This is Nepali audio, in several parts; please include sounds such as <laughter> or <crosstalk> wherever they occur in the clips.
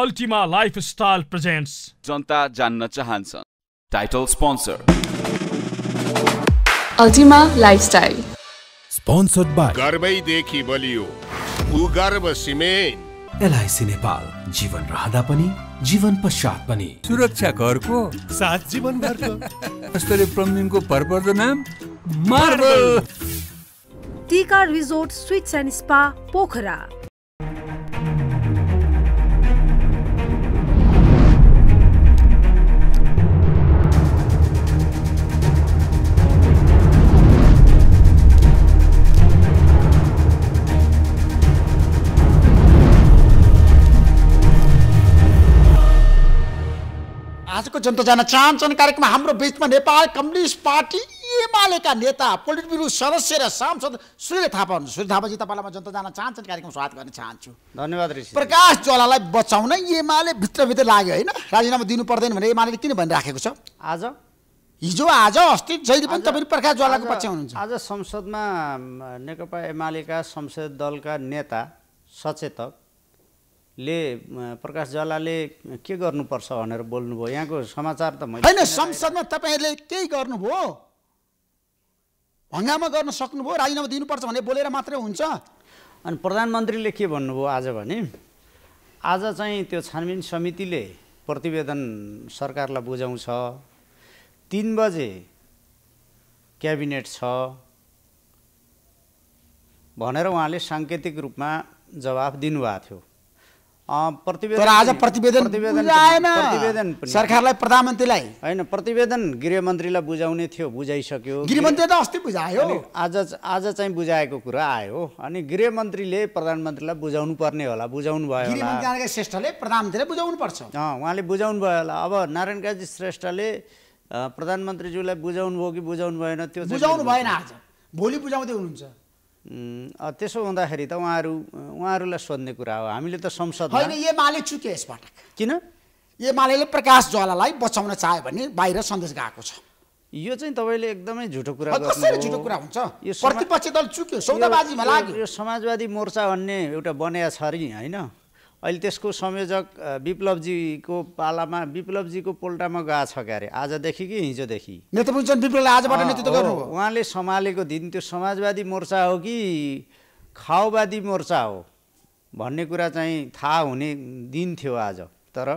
अल्टिमा लाइफस्टाइल प्रेजेन्ट्स जनता जान्न चाहन्छ title sponsor Ultima lifestyle sponsored by गर्वैदेखि बलियो भूगर्भ सिमेन्ट एलआइसी नेपाल जीवन रहँदा पनि जीवन पश्चात पनि सुरक्षा घरको साथ जीवन घरको स्तरीय भरपर्दो नाम marble Tika resort suites and spa Pokhara आजको जनता जान चाहन्छन् कार्यक्रममा हाम्रो बिचमा नेपाल कम्युनिस्ट पार्टी एमालेका नेता पोलिट सदस्य र सांसद सूर्य थापा हुनुहुन्छ सूर्य थापाजी तपाईँलाई म जनता जान चाहन्छन् कार्यक्रम स्वागत गर्न चाहन्छु धन्यवाद प्रकाश ज्वालालाई बचाउन एमाले भित्रभित्र लाग्यो होइन राजीनामा दिनु पर्दैन भने एमाले किन भनिराखेको छ आज हिजो आज अस्ति जहिले पनि तपाईँ प्रकाश ज्वालाको पक्ष हुनुहुन्छ आज संसदमा नेकपा एमालेका संसद दलका नेता सचेतक ले प्रकाश जलाले के गर्नुपर्छ भनेर बोल्नुभयो यहाँको समाचार त मैले होइन संसदमा तपाईँहरूले केही गर्नुभयो हङ्गामा गर्न सक्नुभयो राजीनामा दिनुपर्छ भने बोलेर मात्रै हुन्छ अनि प्रधानमन्त्रीले के भन्नुभयो आज भने आज चाहिँ त्यो छानबिन समितिले प्रतिवेदन सरकारलाई बुझाउँछ तिन बजे क्याबिनेट छ भनेर उहाँले साङ्केतिक रूपमा जवाफ दिनुभएको थियो प्रतिवेदन तर आज प्रतिवेदन प्रतिवेदन सरकारलाई प्रधानमन्त्रीलाई होइन प्रतिवेदन गृहमन्त्रीलाई बुझाउने थियो बुझाइसक्यो गृहमन्त्री त अस्ति बुझायो आज आज चाहिँ बुझाएको कुरा आयो अनि गृहमन्त्रीले प्रधानमन्त्रीलाई बुझाउनु पर्ने होला बुझाउनु भयो श्रेष्ठले प्रधानमन्त्रीलाई बुझाउनु पर्छ उहाँले बुझाउनु भयो होला अब नारायण काजी श्रेष्ठले प्रधानमन्त्रीज्यूलाई बुझाउनु भयो कि बुझाउनु भएन त्यो बुझाउनु भएन आज भोलि बुझाउँदै हुनुहुन्छ त्यसो हुँदाखेरि त उहाँहरू उहाँहरूलाई सोध्ने कुरा हो हामीले त संसद होइन एमाले चुक्यो यसबाट किन एमाले प्रकाश ज्वालालाई बचाउन चाह्यो भने बाहिर सन्देश गएको छ यो चाहिँ तपाईँले एकदमै झुटो कुरा झुटो कुरा हुन्छ यो प्रतिपक्ष दल चुक्यो सौदाबाजीमा लाग्यो यो समाजवादी मोर्चा भन्ने एउटा बन्या छ अरे होइन अहिले त्यसको संयोजक विप्लवजीको पालामा विप्लवजीको पोल्टामा गएको छ क्यारे आजदेखि कि हिजोदेखि उहाँले सम्हालेको दिन त्यो समाजवादी मोर्चा हो कि खाओवादी मोर्चा हो भन्ने कुरा चाहिँ थाहा हुने दिन थियो आज तर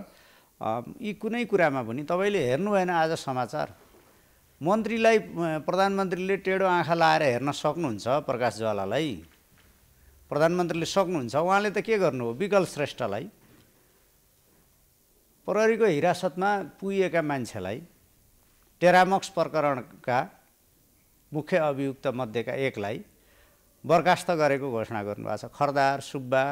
यी कुनै कुरामा पनि तपाईँले हेर्नु भएन आज समाचार मन्त्रीलाई प्रधानमन्त्रीले टेढो आँखा लाएर हेर्न सक्नुहुन्छ प्रकाश ज्वालालाई प्रधानमन्त्रीले सक्नुहुन्छ उहाँले त के गर्नु हो विकल श्रेष्ठलाई प्रहरीको हिरासतमा पुगेका मान्छेलाई टेरामक्स प्रकरणका मुख्य अभियुक्त मध्येका एकलाई बर्खास्त गरेको घोषणा गर्नुभएको छ खरदार सुब्बा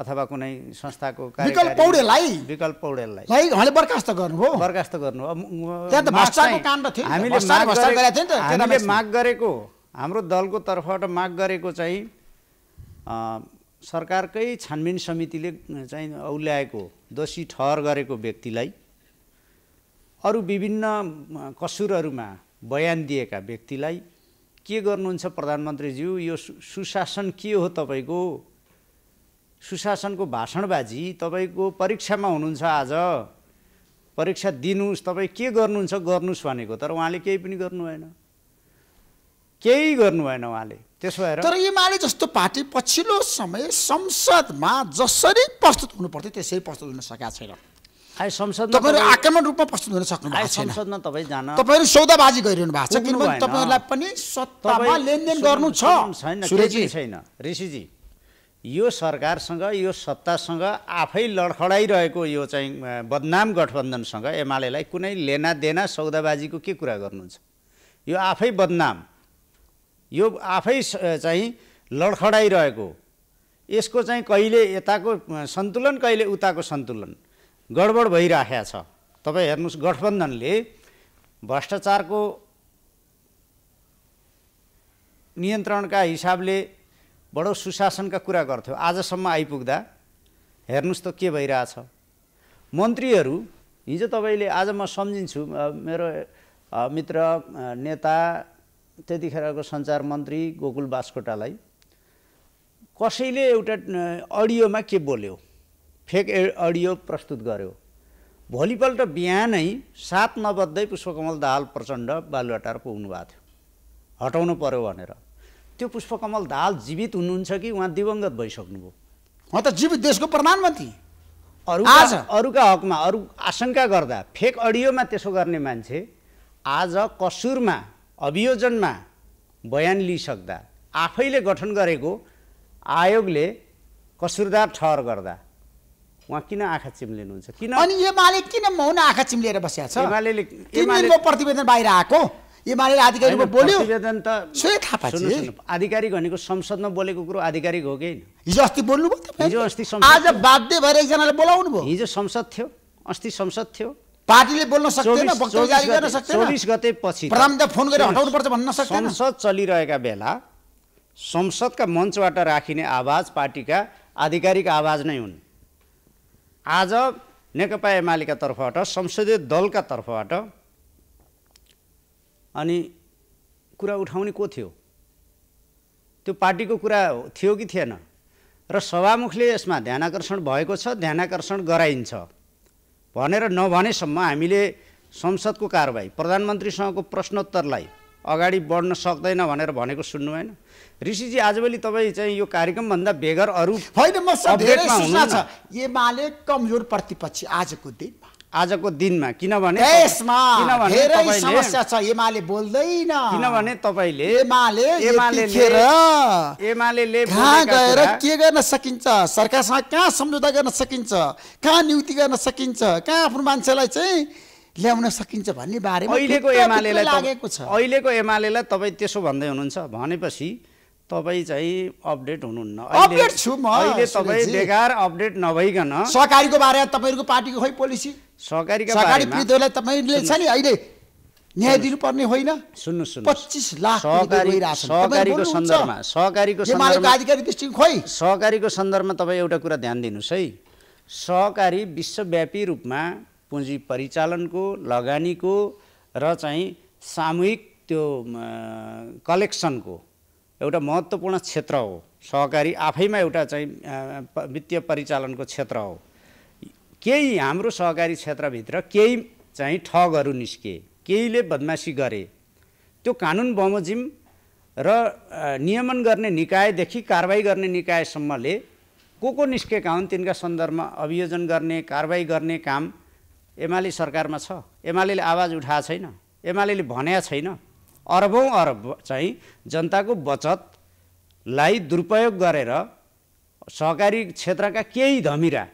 अथवा कुनै संस्थाको पौडेललाई विकल पौडेललाई बर्खास्त गर्नुभयो बर्खास्त गर्नुभयो हामीले माग गरेको हाम्रो दलको तर्फबाट माग गरेको चाहिँ सरकारकै छानबिन समितिले चाहिँ औल्याएको दोषी ठहर गरेको व्यक्तिलाई अरू विभिन्न कसुरहरूमा बयान दिएका व्यक्तिलाई के गर्नुहुन्छ प्रधानमन्त्रीज्यू यो सुशासन के हो तपाईँको सुशासनको भाषणबाजी तपाईँको परीक्षामा हुनुहुन्छ आज परीक्षा दिनुहोस् तपाईँ के गर्नुहुन्छ गर्नुहोस् भनेको तर उहाँले केही पनि गर्नु भएन केही गर्नु भएन उहाँले त्यसो भएर तर एमाले जस्तो पार्टी पछिल्लो समय संसदमा जसरी प्रस्तुत हुनु पर्थ्यो त्यसरी प्रस्तुत हुन सकेका छैन संसद तपाईँहरू आक्रमण रूपमा प्रस्तुत हुन सक्नु संसदमा तपाईँ जान तपाईँहरू सौदाबाजी गरिरहनु भएको छ किनभने तपाईँहरूलाई पनि सत्तामा लेनदेन गर्नु छ छैन ऋषिजी यो सरकारसँग यो सत्तासँग आफै लडखडाइरहेको यो चाहिँ बदनाम गठबन्धनसँग एमालेलाई कुनै लेना देना सौदाबाजीको के कुरा गर्नुहुन्छ यो आफै बदनाम यो आफै चाहिँ लडखडाइरहेको यसको चाहिँ कहिले यताको सन्तुलन कहिले उताको सन्तुलन गडबड भइराखेको छ तपाईँ हेर्नुहोस् गठबन्धनले भ्रष्टाचारको नियन्त्रणका हिसाबले बडो सुशासनका कुरा गर्थ्यो आजसम्म आइपुग्दा हेर्नुहोस् त के भइरहेछ मन्त्रीहरू हिजो तपाईँले आज म सम्झिन्छु मेरो मित्र नेता त्यतिखेरको सञ्चार मन्त्री गोकुल बास्कोटालाई कसैले एउटा अडियोमा के बोल्यो फेक अडियो प्रस्तुत गर्यो भोलिपल्ट बिहानै सात नबद्दै पुष्पकमल दाहाल प्रचण्ड बालुवाटार पुग्नु भएको थियो हटाउनु पऱ्यो भनेर त्यो पुष्पकमल दाहाल जीवित हुनुहुन्छ कि उहाँ दिवंगत भइसक्नुभयो उहाँ त जीवित देशको प्रधानमन्त्री अरू अरूका हकमा अरू आशंका गर्दा फेक अडियोमा त्यसो गर्ने मान्छे आज कसुरमा अभियोजनमा बयान लिइसक्दा आफैले गठन गरेको आयोगले कसुरदार ठहर गर्दा उहाँ किन आँखा चिम्लिनुहुन्छ किन अनि एमाले किन मौन आँखा चिम्लिएर बसिया छ प्रतिवेदन बाहिर आएको एमाले आधिकारिक बोल्यो प्रतिवेदन त आधिकारिक भनेको संसदमा बोलेको कुरो आधिकारिक हो कि हिजो अस्ति बोल्नुभयो हिजो अस्ति आज बाध्य भएर एकजनाले बोलाउनु भयो हिजो संसद थियो अस्ति संसद थियो पार्टीले बोल्न सक्दैन जारी गर्न सक्दैन फोन गरेर हटाउनुपर्छ भन्न सक्दैन संसद चलिरहेका बेला संसदका मञ्चबाट राखिने आवाज पार्टीका आधिकारिक आवाज नै हुन् आज नेकपा एमालेका तर्फबाट संसदीय दलका तर्फबाट अनि कुरा उठाउने को थियो त्यो पार्टीको कुरा थियो कि थिएन र सभामुखले यसमा ध्यानाकर्षण भएको छ ध्यानाकर्षण गराइन्छ भनेर नभनेसम्म हामीले संसदको कारवाही प्रधानमन्त्रीसँगको प्रश्नोत्तरलाई अगाडि बढ्न सक्दैन भनेर भनेको सुन्नु भएन ऋषिजी आजभोलि तपाईँ चाहिँ यो कार्यक्रमभन्दा बेगर अरू होइन एमाले कमजोर प्रतिपक्षी आजको दिन आजको दिनमा किनभने यसमा समस्या छ एमाले बोल्दैन किनभने तपाईँले एमाले एमाले कहाँ गएर के गर्न सकिन्छ सरकारसँग कहाँ सम्झौता गर्न सकिन्छ कहाँ नियुक्ति गर्न सकिन्छ कहाँ आफ्नो मान्छेलाई चाहिँ ल्याउन सकिन्छ भन्ने बारेमा अहिलेको एमालेलाई अहिलेको एमालेलाई तपाईँ त्यसो भन्दै हुनुहुन्छ भनेपछि तपाईँ चाहिँ अपडेट हुनुहुन्न अपडेट छु म अहिले तपाईँ बेकार अपडेट नभइकन सहकारीको बारेमा तपाईँहरूको पार्टीको खोइ पोलिसी सहकारी सहकारी पीडितहरूलाई तपाईँले छ नि अहिले न्याय दिनुपर्ने होइन सुन्नु पच्चिस लाख सहकारीको सन्दर्भमा सहकारीको सन्दर्भमा खोइ सहकारीको सन्दर्भमा तपाईँ एउटा कुरा ध्यान दिनुहोस् है सहकारी विश्वव्यापी रूपमा पुँजी परिचालनको लगानीको र चाहिँ सामूहिक त्यो कलेक्सनको एउटा महत्त्वपूर्ण क्षेत्र हो सहकारी आफैमा एउटा चाहिँ वित्तीय परिचालनको क्षेत्र हो केही हाम्रो सहकारी क्षेत्रभित्र केही चाहिँ ठगहरू निस्किए केहीले बदमासी गरे त्यो कानुन बमोजिम र नियमन गर्ने निकायदेखि कारवाही गर्ने निकायसम्मले को को निस्केका हुन् तिनका सन्दर्भमा अभियोजन गर्ने कारवाही गर्ने काम एमाले सरकारमा छ एमाले आवाज उठाएको छैन एमाले भनेको छैन अरबौँ अरब चाहिँ जनताको बचतलाई दुरुपयोग गरेर सहकारी क्षेत्रका केही धमिरा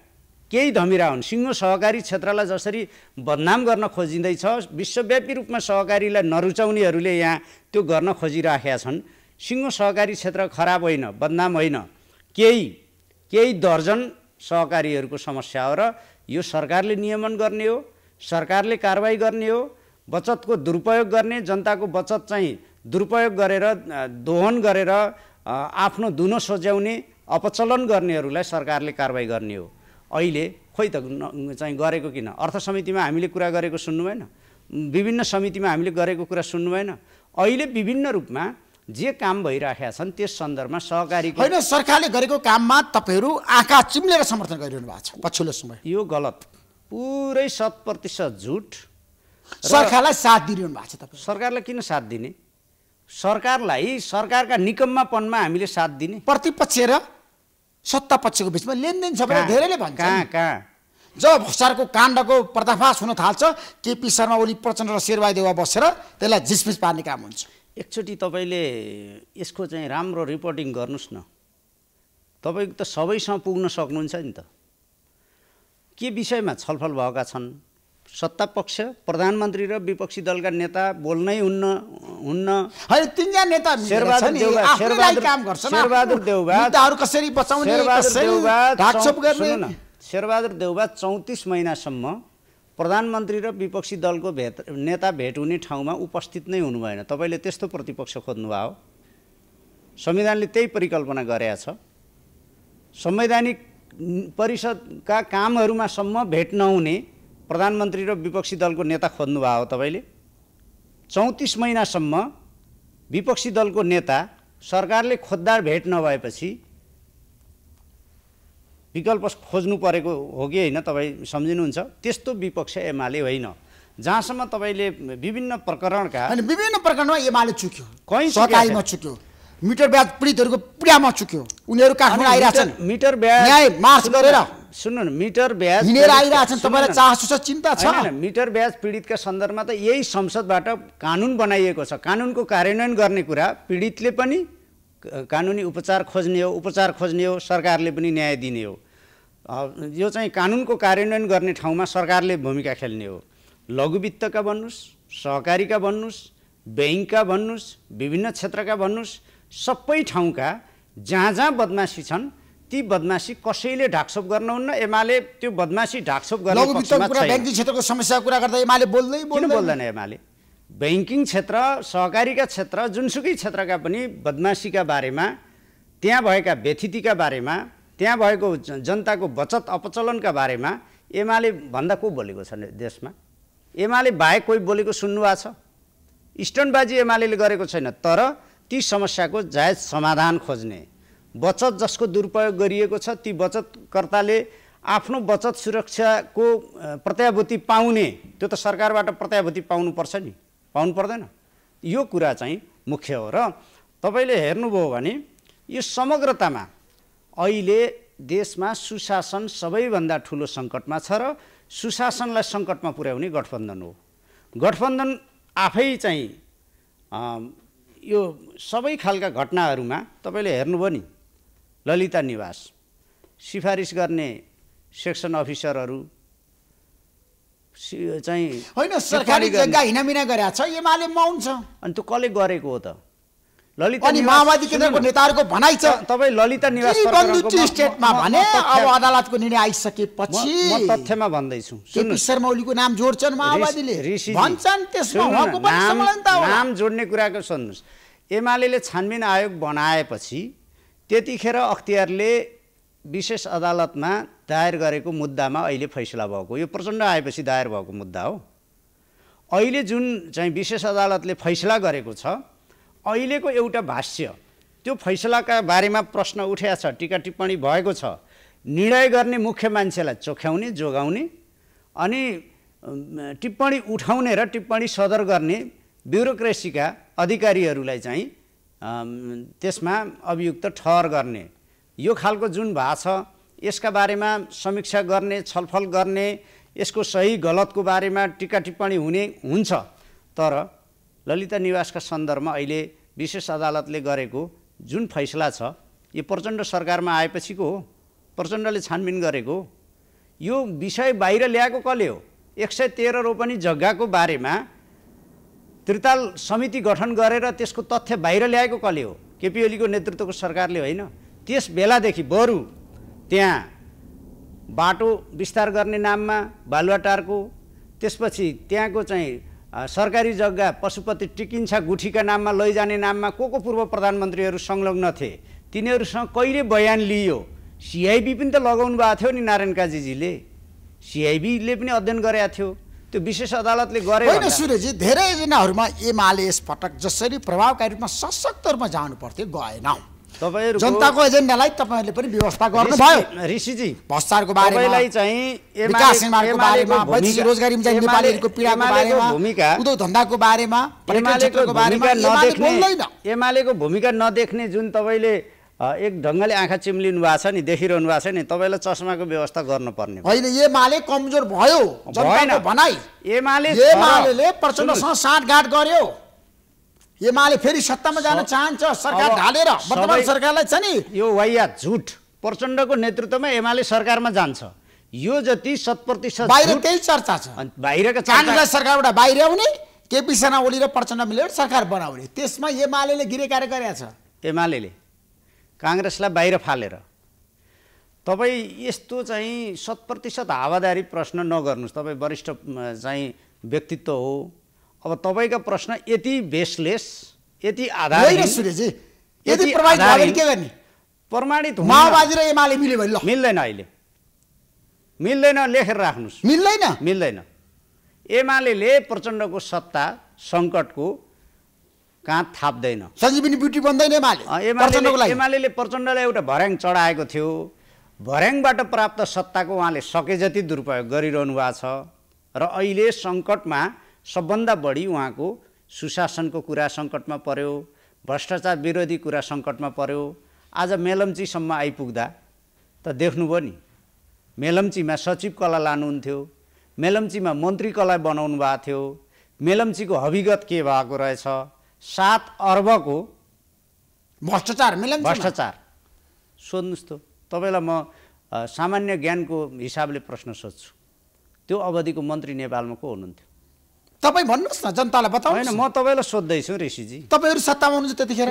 केही धमिरा हुन् सिङ्गो सहकारी क्षेत्रलाई जसरी बदनाम गर्न खोजिँदैछ विश्वव्यापी रूपमा सहकारीलाई नरुचाउनेहरूले यहाँ त्यो गर्न खोजिराखेका छन् सिङ्गो सहकारी क्षेत्र खराब होइन बदनाम होइन केही केही दर्जन सहकारीहरूको समस्या हो र यो सरकारले नियमन गर्ने हो सरकारले कारवाही गर्ने हो बचतको दुरुपयोग गर्ने जनताको बचत चाहिँ दुरुपयोग गरेर दोहन गरेर आफ्नो दुनो सोझ्याउने अपचलन गर्नेहरूलाई सरकारले कारवाही गर्ने हो अहिले खोइ त चाहिँ गरेको किन अर्थ समितिमा हामीले कुरा गरेको सुन्नु भएन विभिन्न समितिमा हामीले गरेको कुरा सुन्नु भएन अहिले विभिन्न रूपमा जे काम भइराखेका छन् त्यस सन्दर्भमा सहकारी होइन सरकारले गरेको काममा तपाईँहरू आँखा चिम्लेर समर्थन गरिरहनु भएको छ पछिल्लो समय यो गलत पुरै शत प्रतिशत झुट सरकारलाई साथ दिइरहनु भएको छ तपाईँ सरकारलाई किन साथ दिने सरकारलाई सरकारका निकम्मापनमा हामीले साथ दिने प्रतिपक्ष र सत्ता पक्षको बिचमा लेनदेन छ भने धेरैले भन्छ कहाँ कहाँ जब भ्रष्टाचारको काण्डको पर्दाफास हुन थाल्छ केपी शर्मा ओली प्रचण्ड र देवा बसेर त्यसलाई झिसफिस पार्ने काम हुन्छ एकचोटि तपाईँले यसको चाहिँ राम्रो रिपोर्टिङ गर्नुहोस् न तपाईँको त सबैसँग पुग्न सक्नुहुन्छ नि त के विषयमा छलफल भएका छन् सत्तापक्ष प्रधानमन्त्री र विपक्षी दलका नेता बोल्नै हुन्न हुन्न होइन तिनजना नेता शेरबहादुर देउबा शेरबहादुर देउबा कसरी बचाउने शेरबहादुर देउबा चौतिस महिनासम्म प्रधानमन्त्री र विपक्षी दलको भेट नेता भेट हुने ठाउँमा उपस्थित नै हुनु भएन तपाईँले त्यस्तो प्रतिपक्ष खोज्नुभयो संविधानले त्यही परिकल्पना गरेका छ संवैधानिक परिषदका कामहरूमा भेट नहुने प्रधानमन्त्री र विपक्षी दलको नेता खोज्नुभयो तपाईँले चौतिस महिनासम्म विपक्षी दलको नेता सरकारले खोज्दार भेट नभएपछि विकल्प खोज्नु परेको हो कि होइन तपाईँ सम्झिनुहुन्छ त्यस्तो विपक्ष एमाले होइन जहाँसम्म तपाईँले विभिन्न प्रकरणका विभिन्न प्रकरणमा एमाले चुक्यो कहीँ सरकारीमा चुक्यो मिटर ब्याज पीडितहरूको पीडामा चुक्यो उनीहरू काठमाडौँ आइरहेछन् मिटर ब्याज मार्च गरेर सुन्नु न मिटर ब्याज हिँडेर आइरहेछन् तपाईँलाई चासो छ चिन्ता छ मिटर ब्याज पीडितका सन्दर्भमा त यही संसदबाट कानुन बनाइएको छ कानुनको कार्यान्वयन गर्ने कुरा पीडितले पनि कानुनी उपचार खोज्ने हो उपचार खोज्ने हो सरकारले पनि न्याय दिने हो यो चाहिँ कानुनको कार्यान्वयन गर्ने ठाउँमा सरकारले भूमिका खेल्ने हो लघुवित्तका भन्नुहोस् सहकारीका भन्नुहोस् ब्याङ्कका भन्नुहोस् विभिन्न क्षेत्रका भन्नुहोस् सबै ठाउँका जहाँ जहाँ बदमासी छन् ती बदमासी कसैले ढाकछोप गर्नुहुन्न एमाले त्यो बदमासी ढाकछोप गर्नु ब्याङ्किङ क्षेत्रको समस्या कुरा गर्दा एमाले बोल्दै किन बोल्दैन एमाले ब्याङ्किङ क्षेत्र सहकारीका क्षेत्र जुनसुकै क्षेत्रका पनि बदमासीका बारेमा त्यहाँ भएका व्यथितिका बारेमा त्यहाँ भएको जनताको बचत अपचलनका बारेमा एमाले भन्दा को बोलेको छ देशमा एमाले बाहेक कोही बोलेको सुन्नुभएको छ स्टनबाजी एमाले गरेको छैन तर ती समस्याको जायज समाधान खोज्ने बचत जसको दुरुपयोग गरिएको छ ती बचतकर्ताले आफ्नो बचत सुरक्षाको प्रत्याभूति पाउने त्यो त सरकारबाट प्रत्याभूति पाउनुपर्छ नि पाउनु पर्दैन यो कुरा चाहिँ मुख्य हो र तपाईँले हेर्नुभयो भने यो समग्रतामा अहिले देशमा सुशासन सबैभन्दा ठुलो सङ्कटमा छ र सुशासनलाई सङ्कटमा पुर्याउने गठबन्धन हो गठबन्धन आफै चाहिँ यो सबै खालका घटनाहरूमा तपाईँले हेर्नुभयो नि ललिता निवास सिफारिस गर्ने सेक्सन अफिसरहरू चाहिँ होइन सरकारी जग्गा हिनामिना गरेका छ एमाले माउन्छ अनि त्यो कसले गरेको हो त ललिता अनि माओवादी केन्द्रको नेताहरूको भनाइ छ तपाईँ ललिता निवास स्टेटमा भने अब अदालतको निर्णय आइसकेपछि म तथ्यमा भन्दैछु शर्मा ओलीको नाम जोड्छन् माओवादीले भन्छन् त्यसमा नाम जोड्ने कुराको सुन्नुहोस् एमाले छानबिन आयोग बनाएपछि त्यतिखेर अख्तियारले विशेष अदालतमा दायर गरेको मुद्दामा अहिले फैसला भएको यो प्रचण्ड आएपछि दायर भएको मुद्दा हो अहिले जुन चाहिँ विशेष अदालतले फैसला गरेको छ अहिलेको एउटा भाष्य त्यो फैसलाका बारेमा प्रश्न उठ्या छ टिका टिप्पणी भएको छ निर्णय गर्ने मुख्य मान्छेलाई चोख्याउने जोगाउने अनि टिप्पणी उठाउने र टिप्पणी सदर गर्ने ब्युरोक्रेसीका अधिकारीहरूलाई चाहिँ त्यसमा अभियुक्त ठहर गर्ने यो खालको जुन भाषा यसका बारेमा समीक्षा गर्ने छलफल गर्ने यसको सही गलतको बारेमा टिका टिप्पणी हुने हुन्छ तर ललिता निवासका सन्दर्भमा अहिले विशेष अदालतले गरेको जुन फैसला छ यो प्रचण्ड सरकारमा आएपछिको हो प्रचण्डले छानबिन गरेको यो विषय बाहिर ल्याएको कसले हो एक सय तेह्र रोपनी जग्गाको बारेमा त्रिताल समिति गठन गरेर त्यसको तथ्य बाहिर ल्याएको कसले हो केपी ओलीको नेतृत्वको सरकारले होइन त्यस बेलादेखि बरु त्यहाँ बाटो विस्तार गर्ने नाममा बालुवाटारको त्यसपछि त्यहाँको चाहिँ सरकारी जग्गा पशुपति टिकिन्छा गुठीका नाममा लैजाने नाममा को को पूर्व प्रधानमन्त्रीहरू संलग्न थिए तिनीहरूसँग कहिले बयान लियो सिआइबी पनि त लगाउनु भएको थियो नि नारायण काजीजीले सिआइबीले पनि अध्ययन गरेका थियो त्यो विशेष अदालतले गरे होइन सूर्यजी धेरै योजनाहरूमा एमाले यस पटक जसरी प्रभावकारी रूपमा सशक्त रूपमा जानु पर्थ्यो गएन तपाईँहरू जनताको एजेन्डालाई तपाईँहरूले पनि व्यवस्था गर्नुभयो ऋषिजी भ्रष्टाचारको बारेमा चाहिँ विकास निर्माणको बारेमा रोजगारीमा चाहिँ नेपालीहरूको पीडाको बारेमा उद्योग धन्दाको बारेमा बारेमा एमालेको भूमिका नदेख्ने जुन तपाईँले एक ढङ्गले आँखा चिम्लिनु भएको छ नि देखिरहनु भएको छ नि तपाईँलाई चस्माको व्यवस्था गर्नुपर्ने होइन एमाले कमजोर भयो भनाइ एमाले एमाले प्रचण्डसँग साँठगाँठ गर्यो एमाले फेरि सत्तामा जान चाहन्छ सरकार ढालेर वर्तमान सरकारलाई छ नि यो वाइया झुट प्रचण्डको नेतृत्वमा एमाले सरकारमा जान्छ यो जति शत प्रतिशत बाहिर त्यही चर्चा छ बाहिरका काङ्ग्रेस सरकारबाट बाहिर आउने केपी सेना ओली र प्रचण्ड मिलेर सरकार बनाउने त्यसमा एमाले गिरे कार्य गरेका छ एमाले काङ्ग्रेसलाई बाहिर फालेर तपाईँ यस्तो चाहिँ शत प्रतिशत हावादारी प्रश्न नगर्नुहोस् तपाईँ वरिष्ठ चाहिँ व्यक्तित्व हो अब तपाईँका प्रश्न यति बेसलेस यति आधार प्रमाणित माओवादी र एमाले मिल्यो भने मिल्दैन अहिले मिल्दैन लेखेर राख्नुहोस् मिल्दैन मिल्दैन एमाले प्रचण्डको सत्ता सङ्कटको कहाँ थाप्दैन सञ्जीवनी ब्युटी बन्दैन एमाले प्रचण्डलाई एउटा भर्याङ चढाएको थियो भर्याङबाट प्राप्त सत्ताको उहाँले सके जति दुरुपयोग गरिरहनु भएको छ र अहिले सङ्कटमा सबभन्दा बढी उहाँको सुशासनको कुरा सङ्कटमा पर्यो भ्रष्टाचार विरोधी कुरा सङ्कटमा पर्यो आज मेलम्चीसम्म आइपुग्दा त देख्नुभयो नि मेलम्चीमा सचिव कला लानुहुन्थ्यो मेलम्चीमा मन्त्री कला बनाउनु भएको थियो मेलम्चीको हविगत के भएको रहेछ सात अर्बको भ्रष्टाचार मिलन भ्रष्टाचार सोध्नुहोस् त तपाईँलाई म सामान्य ज्ञानको हिसाबले प्रश्न सोध्छु त्यो अवधिको मन्त्री नेपालमा को हुनुहुन्थ्यो तपाईँ भन्नुहोस् न जनतालाई बताउनु होइन म तपाईँलाई सोध्दैछु ऋषिजी तपाईँहरू सत्तामा हुनुहुन्छ त्यतिखेर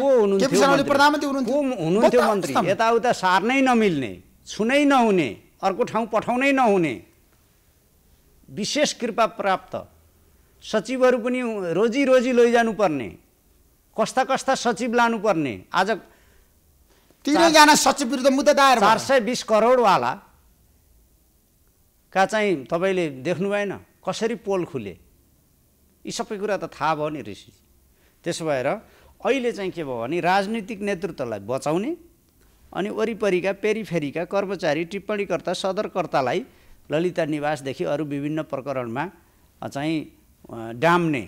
हुनुहुन्थ्यो मन्त्री यताउता सार्नै नमिल्ने छुनै नहुने अर्को ठाउँ पठाउनै नहुने विशेष कृपा प्राप्त सचिवहरू पनि रोजी रोजी लैजानुपर्ने कस्ता कस्ता सचिव लानुपर्ने आज तिनैजना सचिव विरुद्ध मुद्दा दायर चार सय बिस करोडवाला का चाहिँ तपाईँले देख्नु भएन कसरी पोल खुले यी सबै कुरा त थाहा भयो नि ऋषि त्यसो भएर अहिले चाहिँ के भयो भने राजनीतिक नेतृत्वलाई बचाउने अनि वरिपरिका पेरिफेरिका कर्मचारी टिप्पणीकर्ता सदरकर्तालाई ललिता निवासदेखि अरू विभिन्न प्रकरणमा चाहिँ डाम्ने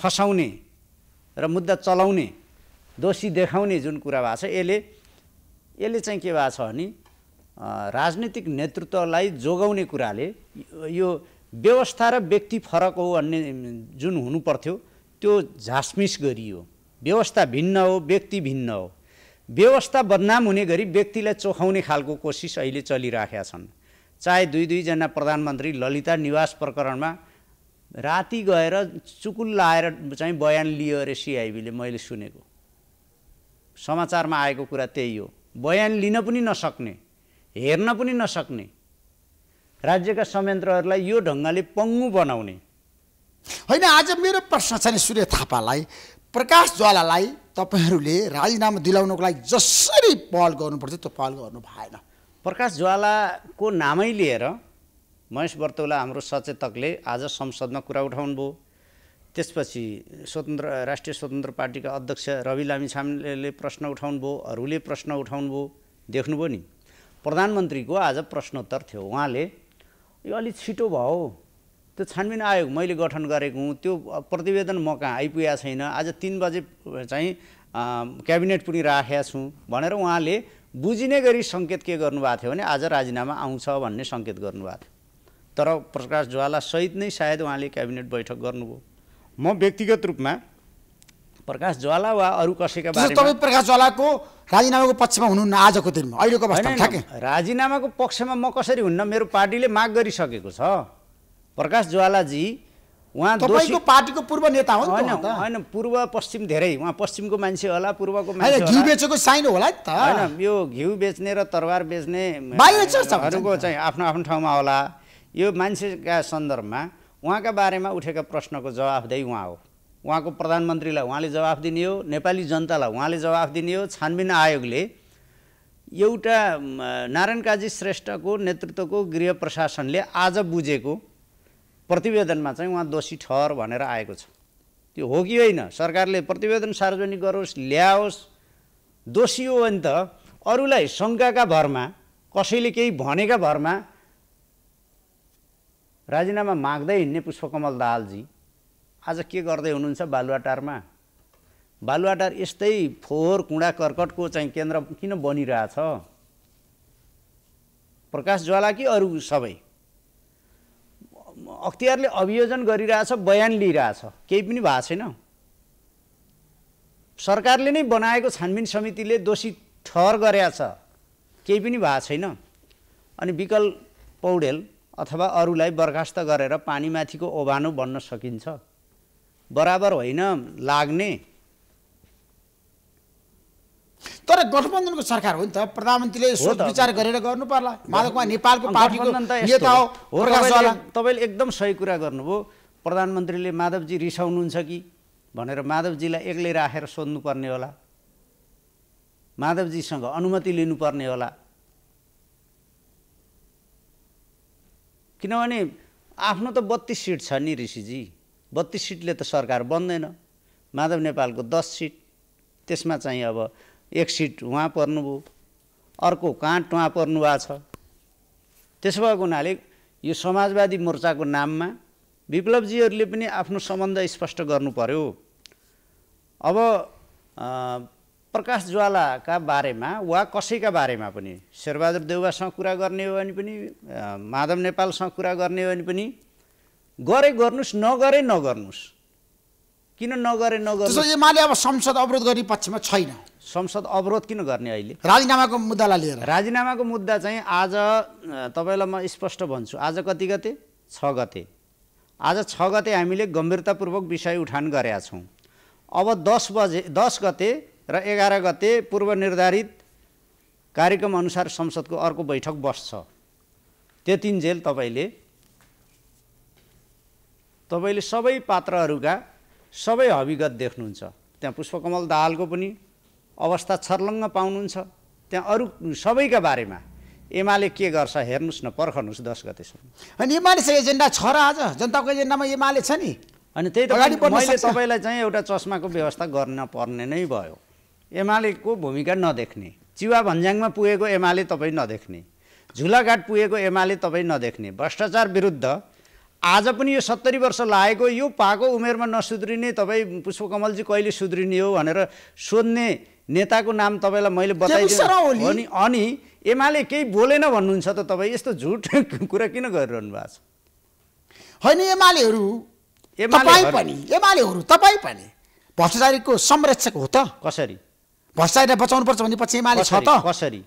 फसाउने र मुद्दा चलाउने दोषी देखाउने जुन कुरा भएको छ यसले यसले चाहिँ के भएको छ भने राजनीतिक नेतृत्वलाई जोगाउने कुराले यो व्यवस्था र व्यक्ति फरक हो भन्ने जुन हुनुपर्थ्यो त्यो झासमिस गरियो व्यवस्था भिन्न हो व्यक्ति भिन्न हो व्यवस्था बदनाम हुने गरी व्यक्तिलाई चोखाउने खालको कोसिस अहिले चलिराखेका छन् चाहे दुई दुईजना प्रधानमन्त्री ललिता निवास प्रकरणमा राति गएर चुकुल लाएर चाहिँ बयान लियो अरे सिआइबीले मैले सुनेको समाचारमा आएको कुरा त्यही हो बयान लिन पनि नसक्ने हेर्न पनि नसक्ने राज्यका संयन्त्रहरूलाई यो ढङ्गले पङ्गु बनाउने होइन आज मेरो प्रश्न छ नि सूर्य थापालाई प्रकाश ज्वालालाई तपाईँहरूले राजीनामा दिलाउनको लागि जसरी पहल गर्नुपर्छ त्यो पहल गर्नु भएन प्रकाश ज्वालाको नामै लिएर महेश वर्तौला हाम्रो सचेतकले आज संसदमा कुरा उठाउनुभयो त्यसपछि स्वतन्त्र राष्ट्रिय स्वतन्त्र पार्टीका अध्यक्ष रवि लामिछामले प्रश्न उठाउनुभयो अरूले प्रश्न उठाउनुभयो देख्नुभयो नि प्रधानमन्त्रीको आज प्रश्नोत्तर थियो उहाँले यो अलिक छिटो भयो त्यो छानबिन आयोग मैले गठन गरेको हुँ त्यो प्रतिवेदन म कहाँ आइपुगेको छैन आज तिन बजे चाहिँ क्याबिनेट पनि राखेका छु भनेर उहाँले बुझिने गरी सङ्केत के गर्नुभएको थियो भने आज राजीनामा आउँछ भन्ने सङ्केत गर्नुभएको थियो तर प्रकाश ज्वालासहित नै सायद उहाँले क्याबिनेट बैठक गर्नुभयो म व्यक्तिगत रूपमा प्रकाश ज्वाला वा अरू कसैका तपाईँ प्रकाश ज्वालाको राजीनामाको पक्षमा हुनुहुन्न आजको दिनमा अहिलेको राजीनामाको पक्षमा म कसरी हुन्न मेरो पार्टीले माग गरिसकेको छ प्रकाश ज्वालाजी उहाँ तपाईँको पार्टीको पूर्व नेता हो होइन होइन पूर्व पश्चिम धेरै उहाँ पश्चिमको मान्छे होला पूर्वको मान्छे घिउ बेचेको साइन होला नि त होइन यो घिउ बेच्ने र तरबार बेच्नेहरूको चाहिँ आफ्नो आफ्नो ठाउँमा होला यो मान्छेका सन्दर्भमा उहाँका बारेमा उठेका प्रश्नको जवाफदेही उहाँ हो उहाँको प्रधानमन्त्रीलाई उहाँले जवाफ दिने हो नेपाली जनतालाई उहाँले जवाफ दिने हो छानबिन आयोगले एउटा नारायण काजी श्रेष्ठको नेतृत्वको गृह प्रशासनले आज बुझेको प्रतिवेदनमा चाहिँ उहाँ दोषी ठहर भनेर आएको छ त्यो हो कि होइन सरकारले प्रतिवेदन सार्वजनिक गरोस् ल्याओस् दोषी हो भने त अरूलाई शङ्काका भरमा कसैले केही भनेका भरमा राजीनामा माग्दै हिँड्ने पुष्पकमल दाहालजी आज के गर्दै हुनुहुन्छ बालुवाटारमा बालुवाटार यस्तै फोहोर कुँडा कर्कटको चाहिँ केन्द्र किन बनिरहेछ प्रकाश ज्वाला कि अरू सबै अख्तियारले अभियोजन गरिरहेछ बयान लिइरहेछ केही पनि भएको छैन सरकारले नै बनाएको छानबिन समितिले दोषी ठहर गरेछ केही पनि भएको छैन अनि विकल पौडेल अथवा अरूलाई बर्खास्त गरेर पानीमाथिको ओभानो भन्न सकिन्छ बराबर होइन लाग्ने तर गठबन्धनको सरकार हो नि त प्रधानमन्त्रीले सोच विचार गरेर गर्नु पर्ला माधवमा नेपालको पार्टीको नेता हो तपाईँले एकदम सही कुरा गर्नुभयो प्रधानमन्त्रीले माधवजी रिसाउनुहुन्छ कि भनेर माधवजीलाई एक्लै राखेर सोध्नुपर्ने होला माधवजीसँग अनुमति लिनुपर्ने होला किनभने आफ्नो त बत्तिस सिट छ नि ऋषिजी बत्तिस सिटले त सरकार बन्दैन माधव नेपालको दस सिट त्यसमा चाहिँ अब एक सिट उहाँ पर्नुभयो अर्को काँट उहाँ पर्नुभएको छ त्यसो भएको हुनाले यो समाजवादी मोर्चाको नाममा विप्लवजीहरूले पनि आफ्नो सम्बन्ध स्पष्ट गर्नु पर्यो अब प्रकाश ज्वालाका बारेमा वा कसैका बारेमा पनि शेरबहादुर देउवासँग कुरा गर्ने हो भने पनि माधव नेपालसँग कुरा गर्ने हो भने पनि गरे गर्नुहोस् नगरे नगर्नुहोस् किन नगरे नगर्नु एमाले अब संसद अवरोध गर्ने पक्षमा छैन संसद अवरोध किन गर्ने अहिले राजीनामाको मुद्दालाई लिएर राजीनामाको मुद्दा चाहिँ आज तपाईँलाई म स्पष्ट भन्छु आज कति गते छ गते आज छ गते हामीले गम्भीरतापूर्वक विषय उठान गरेका छौँ अब दस बजे दस गते र एघार गते पूर्व निर्धारित अनुसार संसदको अर्को बैठक बस्छ त्यो जेल तपाईँले तपाईँले सबै पात्रहरूका सबै हविगत देख्नुहुन्छ त्यहाँ पुष्पकमल दाहालको पनि अवस्था छर्लङ्ग पाउनुहुन्छ त्यहाँ अरू सबैका बारेमा एमाले के गर्छ हेर्नुहोस् न पर्खनुहोस् दस गतेसम्म अनि एमालेसँग एजेन्डा छ र आज जनताको एजेन्डामा एमाले छ नि अनि त्यही त मैले तपाईँलाई चाहिँ एउटा चस्माको व्यवस्था गर्न पर्ने नै भयो एमालेको भूमिका नदेख्ने चिवा भन्ज्याङमा पुगेको एमाले तपाईँ नदेख्ने झुलाघाट पुगेको एमाले तपाईँ नदेख्ने भ्रष्टाचार विरुद्ध आज पनि यो सत्तरी वर्ष लागेको यो पाएको उमेरमा नसुध्रिने तपाईँ पुष्पकमलजी कहिले सुध्रिने हो भनेर सोध्ने नेताको नाम तपाईँलाई मैले बताइदिनु अनि अनि एमाले केही बोलेन भन्नुहुन्छ त तपाईँ यस्तो झुट <laughs> कुरा किन गरिरहनु भएको छ होइन एमालेहरू एमाले पनि एमालेहरू तपाईँ पनि भ्रष्टाचारीको संरक्षक हो त कसरी भ्रष्टाचार बचाउनुपर्छ भन्ने पछि एमाले छ त कसरी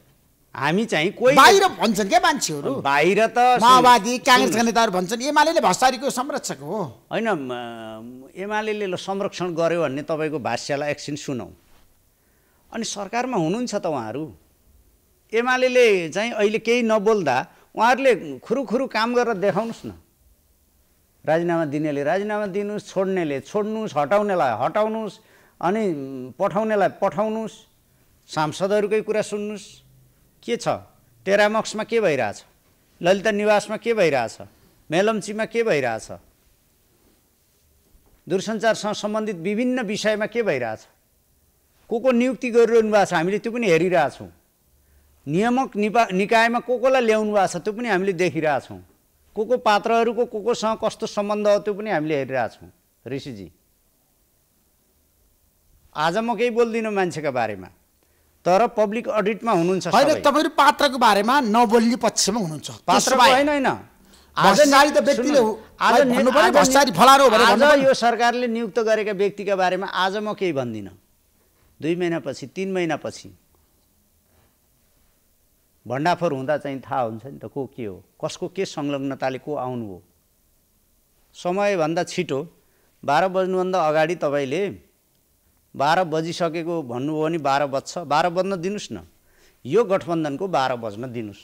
हामी चाहिँ कोही बाहिर भन्छन् क्या मान्छेहरू बाहिर त माओवादी काङ्ग्रेसका नेताहरू भन्छन् एमाले भ्रष्टाचारीको संरक्षक हो होइन एमाले संरक्षण गर्यो भन्ने तपाईँको भाष्यलाई एकछिन सुनौ अनि सरकारमा हुनुहुन्छ त उहाँहरू एमाले चाहिँ अहिले केही नबोल्दा उहाँहरूले खुरुखुरु काम गरेर देखाउनुहोस् न राजीनामा दिनेले राजीनामा दिनुहोस् छोड्नेले छोड्नुहोस् हटाउनेलाई हटाउनुहोस् अनि पठाउनेलाई पठाउनुहोस् सांसदहरूकै कुरा सुन्नुहोस् के छ टेरामक्समा के भइरहेछ ललिता निवासमा के भइरहेछ मेलम्चीमा के भइरहेछ दूरसञ्चारसँग सम्बन्धित विभिन्न विषयमा के भइरहेछ को को नियुक्ति गरिरहनु भएको छ हामीले त्यो पनि हेरिरहेछौँ नियामक निपा निकायमा को कोलाई ल्याउनु भएको छ त्यो पनि हामीले देखिरहेछौँ को को पात्रहरूको को कोसँग कस्तो सम्बन्ध हो त्यो पनि हामीले हेरिरहेछौँ ऋषिजी आज म केही बोल्दिनँ मान्छेका बारेमा तर पब्लिक अडिटमा हुनुहुन्छ होइन तपाईँहरू पात्रको बारेमा नबोल्ने पक्षमा हुनुहुन्छ पात्र होइन होइन आज यो सरकारले नियुक्त गरेका व्यक्तिका बारेमा आज म केही भन्दिनँ दुई महिनापछि तिन महिनापछि भण्डाफोर हुँदा चाहिँ थाहा हुन्छ नि त को के हो कसको के संलग्नताले को आउनु हो समयभन्दा छिटो बाह्र बज्नुभन्दा अगाडि तपाईँले बाह्र बजिसकेको भन्नुभयो भने बाह्र बज्छ बाह्र बज्न दिनुहोस् न यो गठबन्धनको बाह्र बज्न दिनुहोस्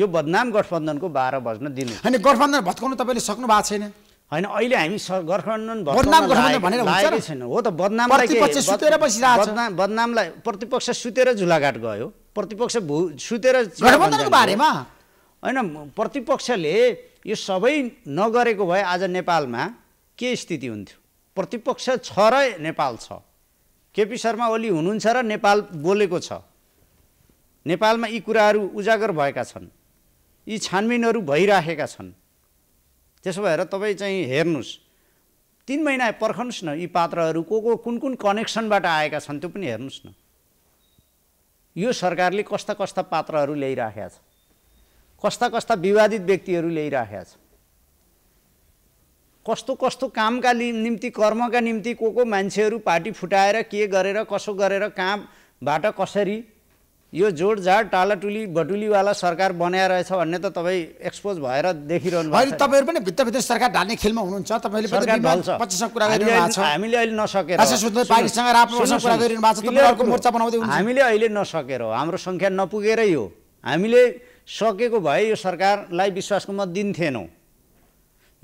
यो बदनाम गठबन्धनको बाह्र बज्न दिनु होइन गठबन्धन भत्काउनु तपाईँले सक्नु भएको छैन होइन अहिले हामी गठबन्धन छैन हो त बदनामलाई बदनामलाई प्रतिपक्ष सुतेर झुलाघाट गयो प्रतिपक्ष भू सुतेर बारेमा होइन प्रतिपक्षले यो सबै नगरेको भए आज नेपालमा के स्थिति हुन्थ्यो प्रतिपक्ष छ र नेपाल छ केपी शर्मा ओली हुनुहुन्छ र नेपाल बोलेको छ नेपालमा यी कुराहरू उजागर भएका छन् यी छानबिनहरू भइराखेका छन् त्यसो भएर तपाईँ चाहिँ हेर्नुहोस् तिन महिना पर्खनुहोस् न यी पात्रहरू को को कुन कुन कनेक्सनबाट आएका छन् त्यो पनि हेर्नुहोस् न यो सरकारले कस्ता कस्ता पात्रहरू ल्याइराखेका छ कस्ता कस्ता विवादित व्यक्तिहरू ल्याइराखेका छ कस्तो कस्तो कामका निम्ति कर्मका निम्ति को को मान्छेहरू पार्टी फुटाएर के गरेर कसो गरेर कहाँबाट कसरी यो जोडझाड टालाटुली बटुलीवाला सरकार बनाएर रहेछ भन्ने त तपाईँ एक्सपोज भएर देखिरहनु भएको तपाईँहरू पनि भित्रभित्र सरकार ढाल्ने खेलमा हुनुहुन्छ हामीले अहिले नसकेर हामीले अहिले नसकेर हो हाम्रो सङ्ख्या नपुगेरै हो हामीले सकेको भए यो सरकारलाई विश्वासको मत दिन्थेनौँ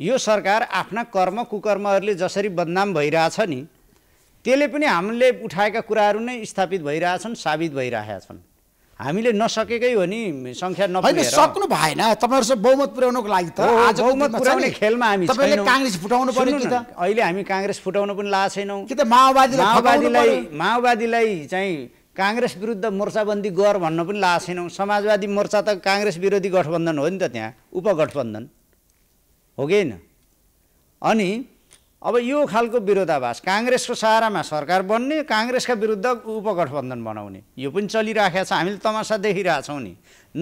यो सरकार आफ्ना कर्म कुकर्महरूले जसरी बदनाम भइरहेछ नि त्यसले पनि हामीले उठाएका कुराहरू नै स्थापित भइरहेछन् साबित भइरहेका छन् हामीले नसकेकै हो नि सङ्ख्या नपुगेर सक्नु भएन तपाईँहरू बहुमत पुर्याउनको लागि त बहुमत पुर्याउने खेलमा हामी काङ्ग्रेस फुटाउनु पर्यो कि त अहिले हामी काङ्ग्रेस फुटाउन पनि लाएको छैनौँ कि त माओवादी माओवादीलाई माओवादीलाई चाहिँ काङ्ग्रेस विरुद्ध मोर्चाबन्दी गर भन्न पनि लाएको छैनौँ समाजवादी मोर्चा त काङ्ग्रेस विरोधी गठबन्धन हो नि त त्यहाँ उपगठबन्धन हो कि होइन अनि अब यो खालको विरोधाभास काङ्ग्रेसको सहारामा सरकार बन्ने काङ्ग्रेसका विरुद्ध उपगठबन्धन बनाउने यो पनि चलिराखेको छ हामीले तमासा देखिरहेछौँ नि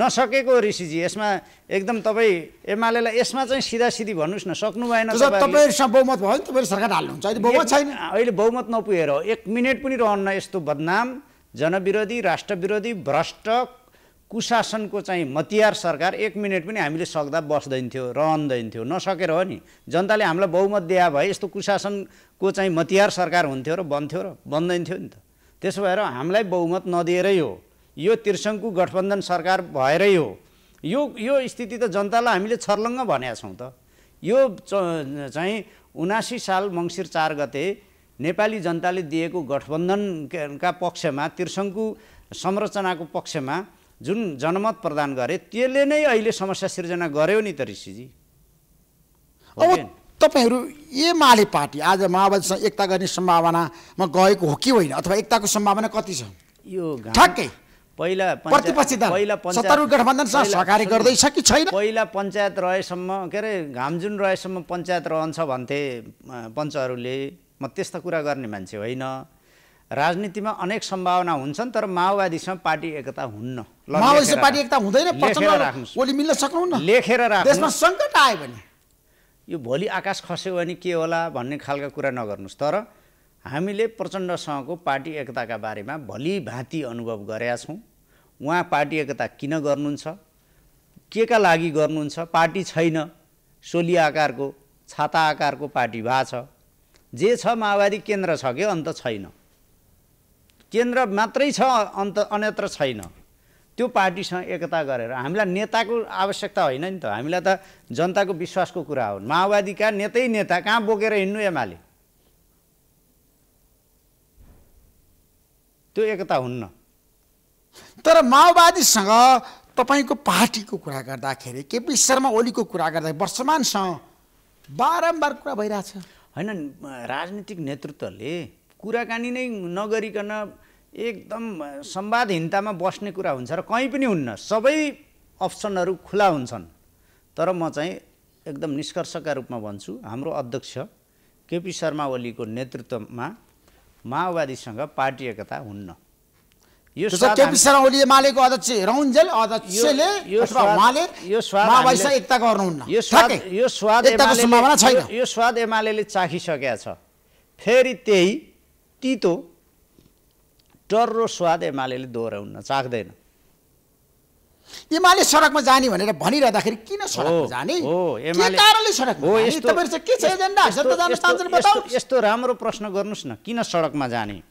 नसकेको ऋषिजी यसमा एकदम तपाईँ एमालेलाई यसमा चाहिँ सिधा सिधी भन्नुहोस् न सक्नु भएन बहुमत भयो तपाईँले सरकार हाल्नुहुन्छ अहिले बहुमत छैन अहिले बहुमत नपुगेर एक मिनट पनि रहन्न यस्तो बदनाम जनविरोधी राष्ट्रविरोधी भ्रष्ट कुशासनको चाहिँ मतियार सरकार एक मिनट पनि हामीले सक्दा बस्दैन थियो रहँदैन थियो नसकेर हो नि जनताले हामीलाई बहुमत दिए भए यस्तो कुशासनको चाहिँ मतियार सरकार हुन्थ्यो र बन्थ्यो र बन्दैन थियो नि त त्यसो भएर हामीलाई बहुमत नदिएरै हो यो त्रिसङ्कु गठबन्धन सरकार भएरै हो यो यो स्थिति त जनतालाई हामीले छर्लङ्ग भनेका छौँ त यो चाहिँ उनासी साल मङ्सिर चार गते नेपाली जनताले दिएको गठबन्धनका पक्षमा त्रिसङ्कु संरचनाको पक्षमा जुन जनमत प्रदान गरे त्यसले नै अहिले समस्या सिर्जना गर्यो नि त ऋषिजी अब तपाईँहरू माले पार्टी आज माओवादीसँग एकता गर्ने सम्भावनामा गएको हो कि होइन अथवा एकताको सम्भावना कति छ यो ठ्याक्कै पहिला पहिला सहकार्य गर्दैछ कि छैन पहिला पञ्चायत रहेसम्म के अरे घाम जुन रहेसम्म पञ्चायत रहन्छ भन्थे पञ्चहरूले म त्यस्तो कुरा गर्ने मान्छे होइन राजनीतिमा अनेक सम्भावना हुन्छन् तर माओवादीसँग पार्टी एकता हुन्न माओवादीसँग पार्टी एकता हुँदैन मिल्न सक्नुहुन्न लेखेर देशमा सङ्कट आयो भने यो भोलि आकाश खस्यो भने के होला भन्ने खालका कुरा नगर्नुहोस् तर हामीले प्रचण्डसँगको पार्टी एकताका बारेमा भली भाँति अनुभव गरेका छौँ उहाँ पार्टी एकता किन गर्नुहुन्छ के का लागि गर्नुहुन्छ पार्टी छैन सोली आकारको छाता आकारको पार्टी भएको छ जे छ माओवादी केन्द्र छ कि अन्त छैन केन्द्र मात्रै छ अन्त अन्यत्र छैन त्यो पार्टीसँग एकता गरेर हामीलाई नेताको आवश्यकता होइन नि त हामीलाई त जनताको विश्वासको कुरा हो माओवादीका नेतै नेता कहाँ बोकेर हिँड्नु एमाले त्यो एकता हुन्न तर माओवादीसँग तपाईँको पार्टीको कुरा गर्दाखेरि केपी शर्मा ओलीको कुरा गर्दा वर्षमानसँग बारम्बार कुरा भइरहेछ होइन राजनीतिक नेतृत्वले कुराकानी नै नगरिकन एकदम संवादहीनतामा बस्ने कुरा हुन्छ र कहीँ पनि हुन्न सबै अप्सनहरू खुला हुन्छन् तर म चाहिँ एकदम निष्कर्षका रूपमा भन्छु हाम्रो अध्यक्ष केपी शर्मा ओलीको नेतृत्वमा माओवादीसँग पार्टी एकता हुन्न यो केपी शर्मा ओलीले मालेको अध्यक्ष रौन्जेल अध्यक्षले यो स्वाद एकता गर्नुहुन्न यो स्वाद यो स्वाद यो स्वाद एमाले चाखिसकेका छ फेरि त्यही तितो टर्रो स्वाद एमाले दोहोऱ्याउन चाख्दैन एमाले सडकमा जाने भनेर भनिरहँदाखेरि किन सडकमा जाने यस्तो राम्रो प्रश्न गर्नुहोस् न किन सडकमा जाने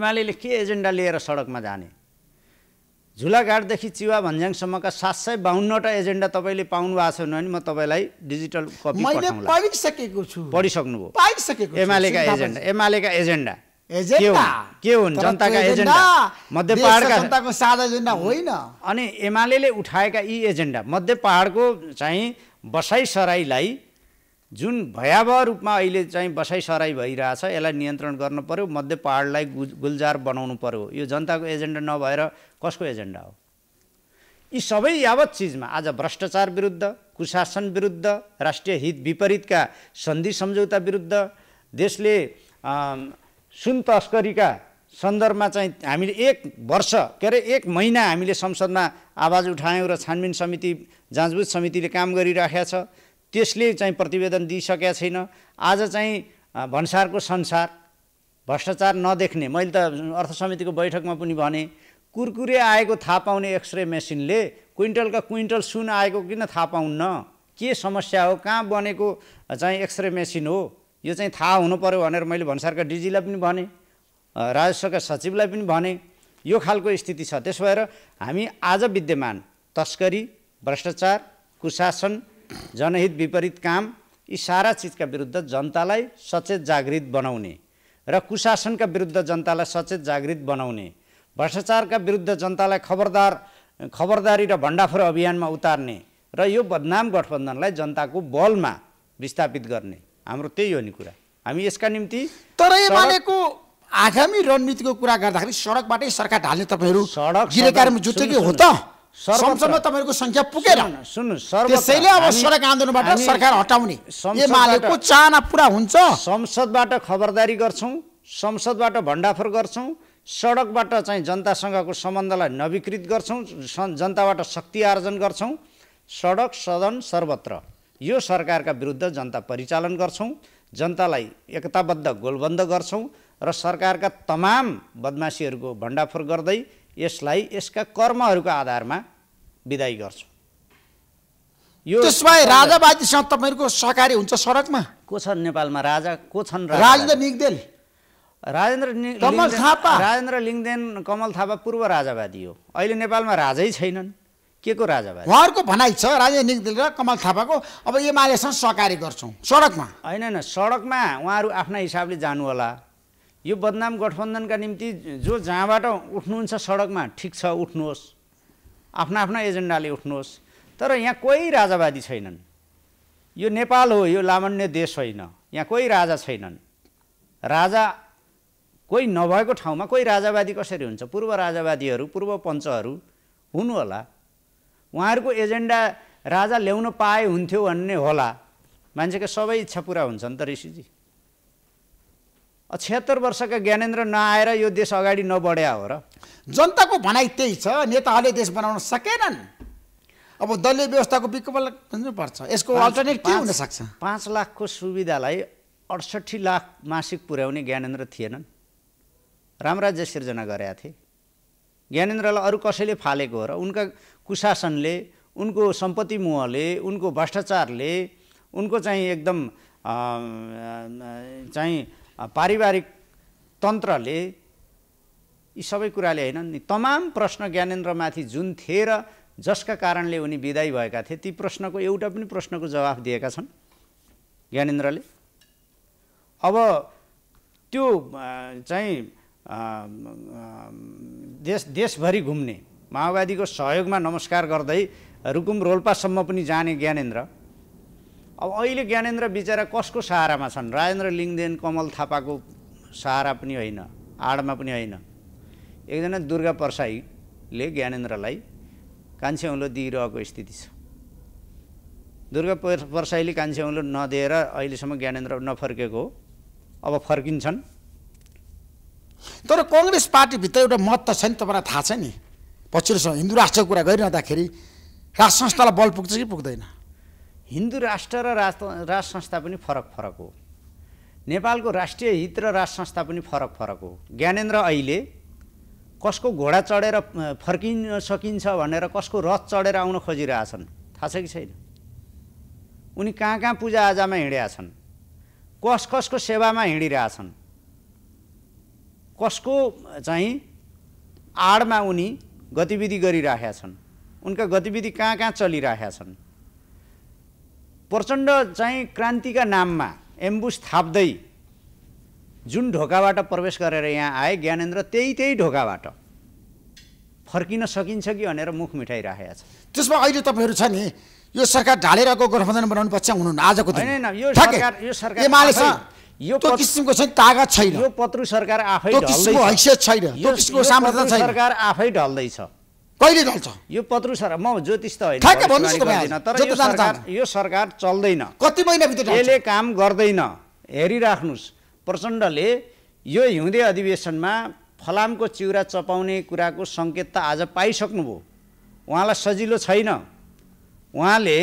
एमाले के एजेन्डा लिएर सडकमा जाने झुलाघाटदेखि चिवा भन्ज्याङसम्मका सात सय बाहन्नवटा एजेन्डा तपाईँले पाउनु भएको छैन भने म तपाईँलाई डिजिटल कपी पढिसकेको छु पढिसक्नुभयो पाइसकेको एमालेका एजेन्डा एमालेका एजेन्डा के हुन् जनताका एजेन्डा मध्य पहाडका साधा एजेन्डा होइन अनि एमाले उठाएका यी एजेन्डा मध्य पहाडको चाहिँ बसाइसराईलाई जुन भयावह रूपमा अहिले चाहिँ बसाइसराई भइरहेछ यसलाई नियन्त्रण गर्नु पऱ्यो मध्य पहाडलाई गु गुल्जार बनाउनु पऱ्यो यो जनताको एजेन्डा नभएर कसको एजेन्डा हो यी सबै यावत चिजमा आज भ्रष्टाचार विरुद्ध कुशासन विरुद्ध राष्ट्रिय हित विपरीतका सन्धि सम्झौता विरुद्ध देशले सुन तस्करीका सन्दर्भमा चाहिँ हामीले एक वर्ष के अरे एक महिना हामीले संसदमा आवाज उठायौँ र छानबिन समिति जाँचबुझ समितिले काम गरिराखेको छ त्यसले चाहिँ प्रतिवेदन दिइसकेका छैन आज चाहिँ भन्सारको संसार भ्रष्टाचार नदेख्ने मैले त अर्थ समितिको बैठकमा पनि भने कुरकुरे आएको थाहा पाउने एक्सरे मेसिनले क्विन्टलका क्विन्टल सुन आएको किन थाहा पाउन्न के समस्या हो कहाँ बनेको चाहिँ एक्सरे मेसिन हो यो चाहिँ थाहा हुनु पऱ्यो भनेर मैले भन्सारका डिजीलाई पनि भने राजस्वका सचिवलाई पनि भने यो खालको स्थिति छ त्यसो भएर हामी आज विद्यमान तस्करी भ्रष्टाचार कुशासन जनहित विपरीत काम यी सारा चिजका विरुद्ध जनतालाई सचेत जागृत बनाउने र कुशासनका विरुद्ध जनतालाई सचेत जागृत बनाउने भ्रष्टाचारका विरुद्ध जनतालाई खबरदार खबरदारी र भण्डाफोर अभियानमा उतार्ने र यो बदनाम गठबन्धनलाई जनताको बलमा विस्थापित गर्ने हाम्रो त्यही हो नि कुरा हामी यसका निम्ति तर आगामी रणनीतिको कुरा गर्दाखेरि सडकबाटै सरकार ढाल्ने तपाईँहरू सडक जुटेकै हो त संसदमा संख्या पुगेर सुन्नु त्यसैले अब सडक आन्दोलनबाट सरकार हटाउने चाहना पुरा हुन्छ संसदबाट खबरदारी गर्छौँ संसदबाट भण्डाफोर गर्छौँ सडकबाट चाहिँ जनतासँगको सम्बन्धलाई नवीकृत गर्छौँ जनताबाट शक्ति आर्जन गर्छौँ सडक सदन सर्वत्र यो सरकारका विरुद्ध जनता परिचालन गर्छौँ जनतालाई एकताबद्ध गोलबन्द गर्छौँ र सरकारका तमाम बदमासीहरूको भण्डाफोर गर्दै यसलाई यसका कर्महरूको आधारमा विदाई गर्छु यो राजावादीसँग तपाईँहरूको सहकारी हुन्छ सडकमा को छन् नेपालमा राजा को छन् राजेन्द्र निगदेल राजेन्द्र कमल थापा राजेन्द्र लिङदेन कमल थापा पूर्व राजावादी हो अहिले नेपालमा राजै छैनन् के को राजावादी उहाँहरूको भनाइ छ राजेन्द्र निगदेल र कमल थापाको अब एमालेसँग सहकारी गर्छौँ सडकमा होइन होइन सडकमा उहाँहरू आफ्ना हिसाबले जानु होला यो बदनाम गठबन्धनका निम्ति जो जहाँबाट उठ्नुहुन्छ सडकमा ठिक छ उठ्नुहोस् आफ्ना आफ्ना एजेन्डाले उठ्नुहोस् तर यहाँ कोही राजावादी छैनन् यो नेपाल हो यो लामण्य देश होइन यहाँ कोही राजा छैनन् राजा कोही नभएको ठाउँमा कोही राजावादी कसरी हुन्छ पूर्व राजावादीहरू पूर्व पञ्चहरू हुनु होला उहाँहरूको एजेन्डा राजा ल्याउन पाए हुन्थ्यो भन्ने होला मान्छेको सबै इच्छा पुरा हुन्छ नि त ऋषिजी छिहत्तर वर्षका ज्ञानेन्द्र नआएर यो देश अगाडि नबढ्या हो र जनताको भनाइ त्यही छ नेताहरूले देश बनाउन सकेनन् अब दलीय व्यवस्थाको विकल्प पर्छ यसको अल्टरनेट के हुन सक्छ पाँच लाखको सुविधालाई अडसट्ठी लाख मासिक पुर्याउने ज्ञानेन्द्र थिएनन् रामराज्य सिर्जना गरेका थिए ज्ञानेन्द्रलाई अरू कसैले फालेको हो र उनका कुशासनले उनको सम्पत्ति मोहले उनको भ्रष्टाचारले उनको चाहिँ एकदम चाहिँ पारिवारिक तन्त्रले यी सबै कुराले होइनन् नि तमाम प्रश्न ज्ञानेन्द्रमाथि जुन थिए र जसका कारणले उनी विदायी भएका थिए ती प्रश्नको एउटा पनि प्रश्नको जवाफ दिएका छन् ज्ञानेन्द्रले अब त्यो चाहिँ देश देशभरि घुम्ने माओवादीको सहयोगमा नमस्कार गर्दै रुकुम रोल्पासम्म पनि जाने ज्ञानेन्द्र अब अहिले ज्ञानेन्द्र बिचरा कसको सहारामा छन् राजेन्द्र लिङदेन कमल थापाको सहारा पनि होइन आडमा पनि होइन एकजना दुर्गा परसाईले ज्ञानेन्द्रलाई कान्छे औँलो दिइरहेको स्थिति छ दुर्गा परसाईले कान्छे औँलो नदिएर अहिलेसम्म ज्ञानेन्द्र नफर्केको हो अब फर्किन्छन् तर कङ्ग्रेस पार्टीभित्र एउटा मत त छ नि तपाईँलाई थाहा छ नि पछिल्लोसम्म हिन्दू राष्ट्रको कुरा गरिरहँदाखेरि राष्ट्र संस्थालाई बल पुग्छ कि पुग्दैन हिन्दू राष्ट्र र राष्ट्र राज संस्था पनि फरक फरक हो नेपालको राष्ट्रिय हित र राष्ट्र संस्था पनि फरक फरक हो ज्ञानेन्द्र अहिले कसको घोडा चढेर फर्किन सकिन्छ भनेर कसको रथ चढेर आउन खोजिरहेछन् थाहा छ कि छैन उनी कहाँ कहाँ पूजाआजामा हिँडेका छन् कस कसको सेवामा हिँडिरहेछन् कसको चाहिँ आडमा उनी गतिविधि गरिराखेका छन् उनका गतिविधि कहाँ कहाँ चलिरहेका छन् प्रचण्ड चाहिँ क्रान्तिका नाममा एम्बुस थाप्दै जुन ढोकाबाट प्रवेश गरेर यहाँ आए ज्ञानेन्द्र त्यही त्यही ढोकाबाट फर्किन सकिन्छ कि भनेर मुख मिठाइराखेका छ त्यसमा अहिले तपाईँहरू छ नि यो सरकार ढालेरको गठबन्धन बनाउनु पर्छ हुनुहुन्न आजको होइन यो सरकार यो सरकार यो किसिमको चाहिँ तागत छैन यो पत्रु सरकार आफै छैन सरकार आफै ढल्दैछ कहिले ढल्छ यो पत्रु सर म ज्योतिष त होइन तर यो सरकार यो सरकार चल्दैन कति महिनाभित्र यसले काम गर्दैन हेरिराख्नुहोस् प्रचण्डले यो हिउँदे अधिवेशनमा फलामको चिउरा चपाउने कुराको सङ्केत त आज पाइसक्नुभयो उहाँलाई सजिलो छैन उहाँले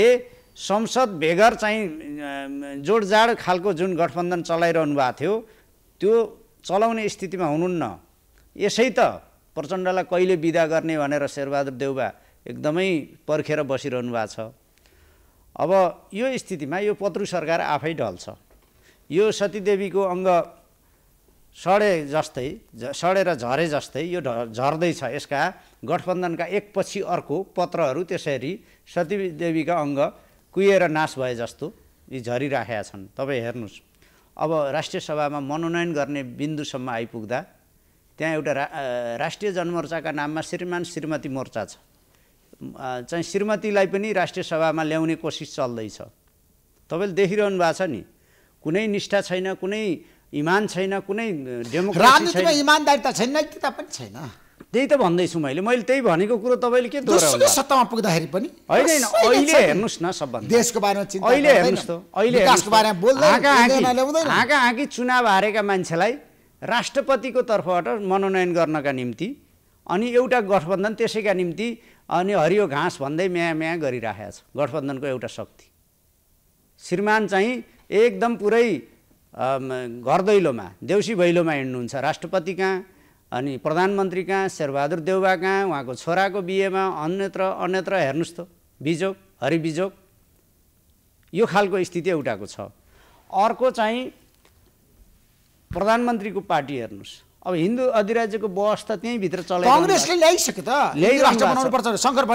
संसद बेगर चाहिँ जोडजाड खालको जुन गठबन्धन चलाइरहनु भएको थियो त्यो चलाउने स्थितिमा हुनुहुन्न यसै त प्रचण्डलाई कहिले विदा गर्ने भनेर शेरबहादुर देउबा एकदमै पर्खेर बसिरहनु भएको छ अब यो स्थितिमा यो पत्रु सरकार आफै ढल्छ यो सतीदेवीको अङ्ग सडे जस्तै सडेर झरे जस्तै यो झर्दैछ यसका गठबन्धनका एकपछि अर्को पत्रहरू त्यसरी सतीदेवीका अङ्ग कुहिएर नाश भए जस्तो यी झरिराखेका छन् तपाईँ हेर्नुहोस् अब राष्ट्रिय सभामा मनोनयन गर्ने बिन्दुसम्म आइपुग्दा त्यहाँ एउटा रा राष्ट्रिय जनमोर्चाका नाममा श्रीमान श्रीमती मोर्चा छ चाहिँ श्रीमतीलाई पनि राष्ट्रिय सभामा ल्याउने कोसिस चल्दैछ तपाईँले देखिरहनु भएको छ नि कुनै निष्ठा छैन कुनै इमान छैन कुनै डेमोक्रेसीमा त छैन नैतिकता पनि छैन त्यही त भन्दैछु मैले मैले त्यही भनेको कुरो तपाईँले के सत्तामा पुग्दाखेरि पनि होइन अहिले हेर्नुहोस् न सबभन्दा देशको बारेमा अहिले हेर्नुहोस् त अहिले आँखा हाँकी चुनाव हारेका मान्छेलाई राष्ट्रपतिको तर्फबाट मनोनयन गर्नका निम्ति अनि एउटा गठबन्धन त्यसैका निम्ति अनि हरियो घाँस भन्दै म्याया म्याया गरिराखेको छ गठबन्धनको एउटा शक्ति श्रीमान चाहिँ एकदम पुरै घर दैलोमा देउसी भैलोमा हिँड्नुहुन्छ राष्ट्रपति कहाँ अनि प्रधानमन्त्री कहाँ शेरबहादुर देउबा कहाँ उहाँको छोराको बिहेमा अन्यत्र अन्यत्र हेर्नुहोस् त बिजोग हरिबिजोग यो खालको स्थिति एउटाको छ अर्को चाहिँ प्रधानमन्त्रीको पार्टी हेर्नुहोस् अब हिन्दू अधिराज्यको व्यवस्था त्यहीँभित्र कङ्ग्रेसले ल्याइसक्यो त बनाउनु शङ्कर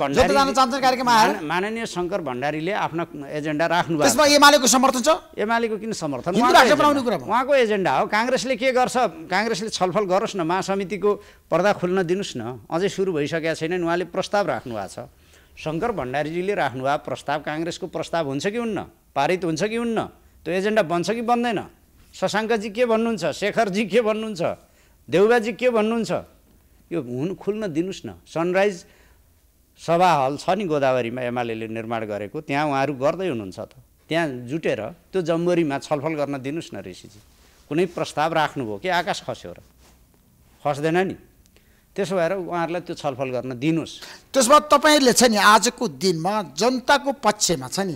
भण्डारीले माननीय शङ्कर भण्डारीले आफ्नो एजेन्डा राख्नु भएको एमालेको समर्थन छ एमालेको किन समर्थन उहाँको एजेन्डा हो काङ्ग्रेसले के गर्छ काङ्ग्रेसले छलफल गरोस् न महासमितिको पर्दा खुल्न दिनुहोस् न अझै सुरु भइसकेका छैनन् उहाँले प्रस्ताव राख्नु भएको छ शङ्कर भण्डारीजीले राख्नुभएको प्रस्ताव काङ्ग्रेसको प्रस्ताव हुन्छ कि हुन्न पारित हुन्छ कि हुन्न त्यो एजेन्डा बन्छ कि बन्दैन शशाङ्कजी के भन्नुहुन्छ शेखरजी के भन्नुहुन्छ देउबाजी के भन्नुहुन्छ यो हुन खुल्न दिनुहोस् न सनराइज सभा हल छ नि गोदावरीमा एमाले निर्माण गरेको त्यहाँ उहाँहरू गर्दै हुनुहुन्छ त त्यहाँ जुटेर त्यो जम्बोरीमा छलफल गर्न दिनुहोस् न ऋषिजी कुनै प्रस्ताव राख्नुभयो कि आकाश खस्यो र खस्दैन नि त्यसो भएर उहाँहरूलाई त्यो छलफल गर्न दिनुहोस् त्यसमा तपाईँहरूले छ नि आजको दिनमा जनताको पक्षमा छ नि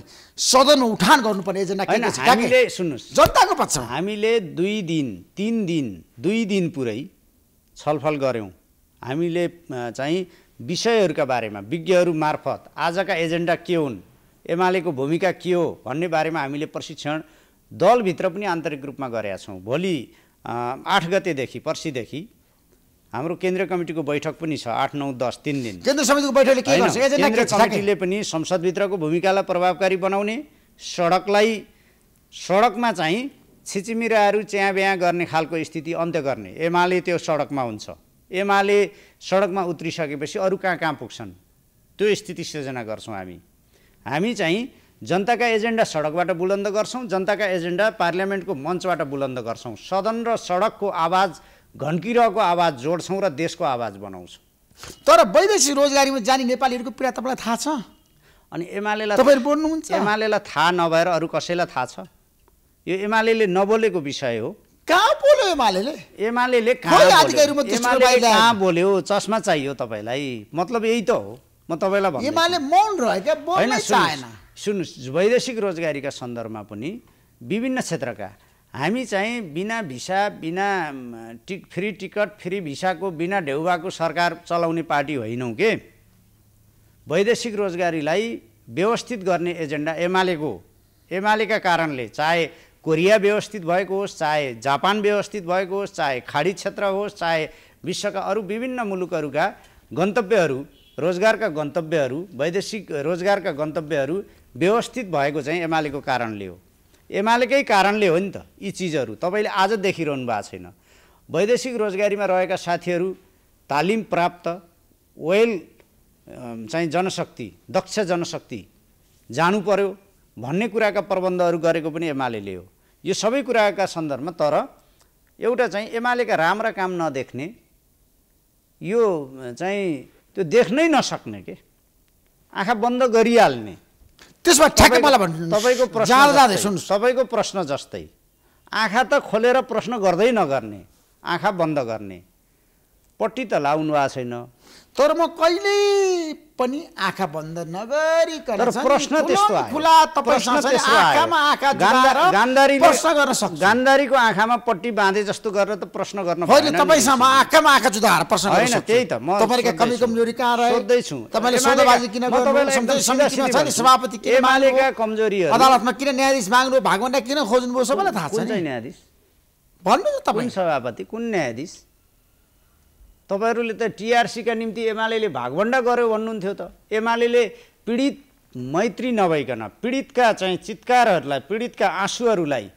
सदन उठान गर्नुपर्ने एजेन्डा हामीले सुन्नुहोस् जनताको पक्षमा हामीले दुई दिन तिन दिन दुई दिन पुरै छलफल गऱ्यौँ हामीले चाहिँ विषयहरूका बारेमा विज्ञहरू मार्फत आजका एजेन्डा के हुन् एमालेको भूमिका के हो भन्ने बारेमा हामीले प्रशिक्षण दलभित्र पनि आन्तरिक रूपमा गरेका छौँ भोलि आठ गतेदेखि पर्सिदेखि हाम्रो केन्द्रीय कमिटीको बैठक पनि छ आठ नौ दस तिन दिन केन्द्रीय समितिको बैठकले के गर्छ केन्द्रीय कमिटीले पनि संसदभित्रको भूमिकालाई प्रभावकारी बनाउने सडकलाई सडकमा चाहिँ छिचिमिराहरू चिया बिहा गर्ने खालको स्थिति अन्त्य गर्ने एमाले त्यो सडकमा हुन्छ एमाले सडकमा उत्रिसकेपछि अरू कहाँ कहाँ पुग्छन् त्यो स्थिति सृजना गर्छौँ हामी हामी चाहिँ जनताका एजेन्डा सडकबाट बुलन्द गर्छौँ जनताका एजेन्डा पार्लियामेन्टको मञ्चबाट बुलन्द गर्छौँ सदन र सडकको आवाज घन्किरहेको आवाज जोड्छौँ र देशको आवाज बनाउँछौँ तर वैदेशिक रोजगारीमा जाने नेपालीहरूको पीडा तपाईँलाई थाहा छ अनि एमालेलाई तपाईँ बोल्नुहुन्छ एमालेलाई थाहा नभएर अरू कसैलाई थाहा छ यो एमाले नबोलेको विषय हो कहाँ बोल्यो एमाले एमाले कहाँ बोल्यो चस्मा चाहियो तपाईँलाई मतलब यही त हो म तपाईँलाई एमाले मौन रह्यो होइन सुन्नुहोस् वैदेशिक रोजगारीका सन्दर्भमा पनि विभिन्न क्षेत्रका हामी चाहिँ बिना भिसा बिना टि फ्री टिकट फ्री भिसाको बिना ढेउबाको सरकार चलाउने पार्टी होइनौँ के वैदेशिक रोजगारीलाई व्यवस्थित गर्ने एजेन्डा एमालेको एमालेका कारणले चाहे कोरिया व्यवस्थित भएको होस् चाहे जापान व्यवस्थित भएको होस् चाहे खाडी क्षेत्र होस् चाहे विश्वका अरू विभिन्न मुलुकहरूका गन्तव्यहरू रोजगारका गन्तव्यहरू वैदेशिक रोजगारका गन्तव्यहरू व्यवस्थित भएको चाहिँ एमालेको कारणले हो एमालेकै कारणले हो नि त यी चिजहरू तपाईँले आज देखिरहनु भएको छैन वैदेशिक रोजगारीमा रहेका साथीहरू तालिम प्राप्त वेल चाहिँ जनशक्ति दक्ष जनशक्ति जानु पर्यो भन्ने कुराका प्रबन्धहरू गरेको पनि एमाले हो यो सबै कुराका सन्दर्भमा तर एउटा चाहिँ एमालेका राम्रा काम नदेख्ने यो चाहिँ त्यो देख्नै नसक्ने के आँखा बन्द गरिहाल्ने त्यसमा ठ्याक्कै मलाई भन्नु तपाईँको प्रश्न जाँदै सुन्नुहोस् तपाईँको प्रश्न जस्तै आँखा त खोलेर प्रश्न गर्दै नगर्ने आँखा बन्द गर्ने पट्टी त लाउनु भएको छैन तर म कहिले पनि आँखा बन्द नगरिकन प्रश्न त्यस्तो गान्धारीको आँखामा पट्टी बाँधे जस्तो गरेर त प्रश्न गर्न होइन तपाईँसँग आँखामा आँखा जुदाएर प्रश्न होइन त्यही त म तपाईँका कमी कमजोरी कहाँ रहे सोध्दैछु तपाईँले सौदाबाजी किन गर्नु सभापति एमालेका कमजोरी अदालतमा किन न्यायाधीश माग्नु भागवन्डा किन खोज्नुभयो सबैलाई थाहा छ न्यायाधीश भन्नु त तपाईँ सभापति कुन न्यायाधीश तपाईँहरूले त टिआरसीका निम्ति एमाले भागभन्डा गर्यो भन्नुहुन्थ्यो त एमाले पीडित मैत्री नभइकन पीडितका चाहिँ चितकारहरूलाई पीडितका आँसुहरूलाई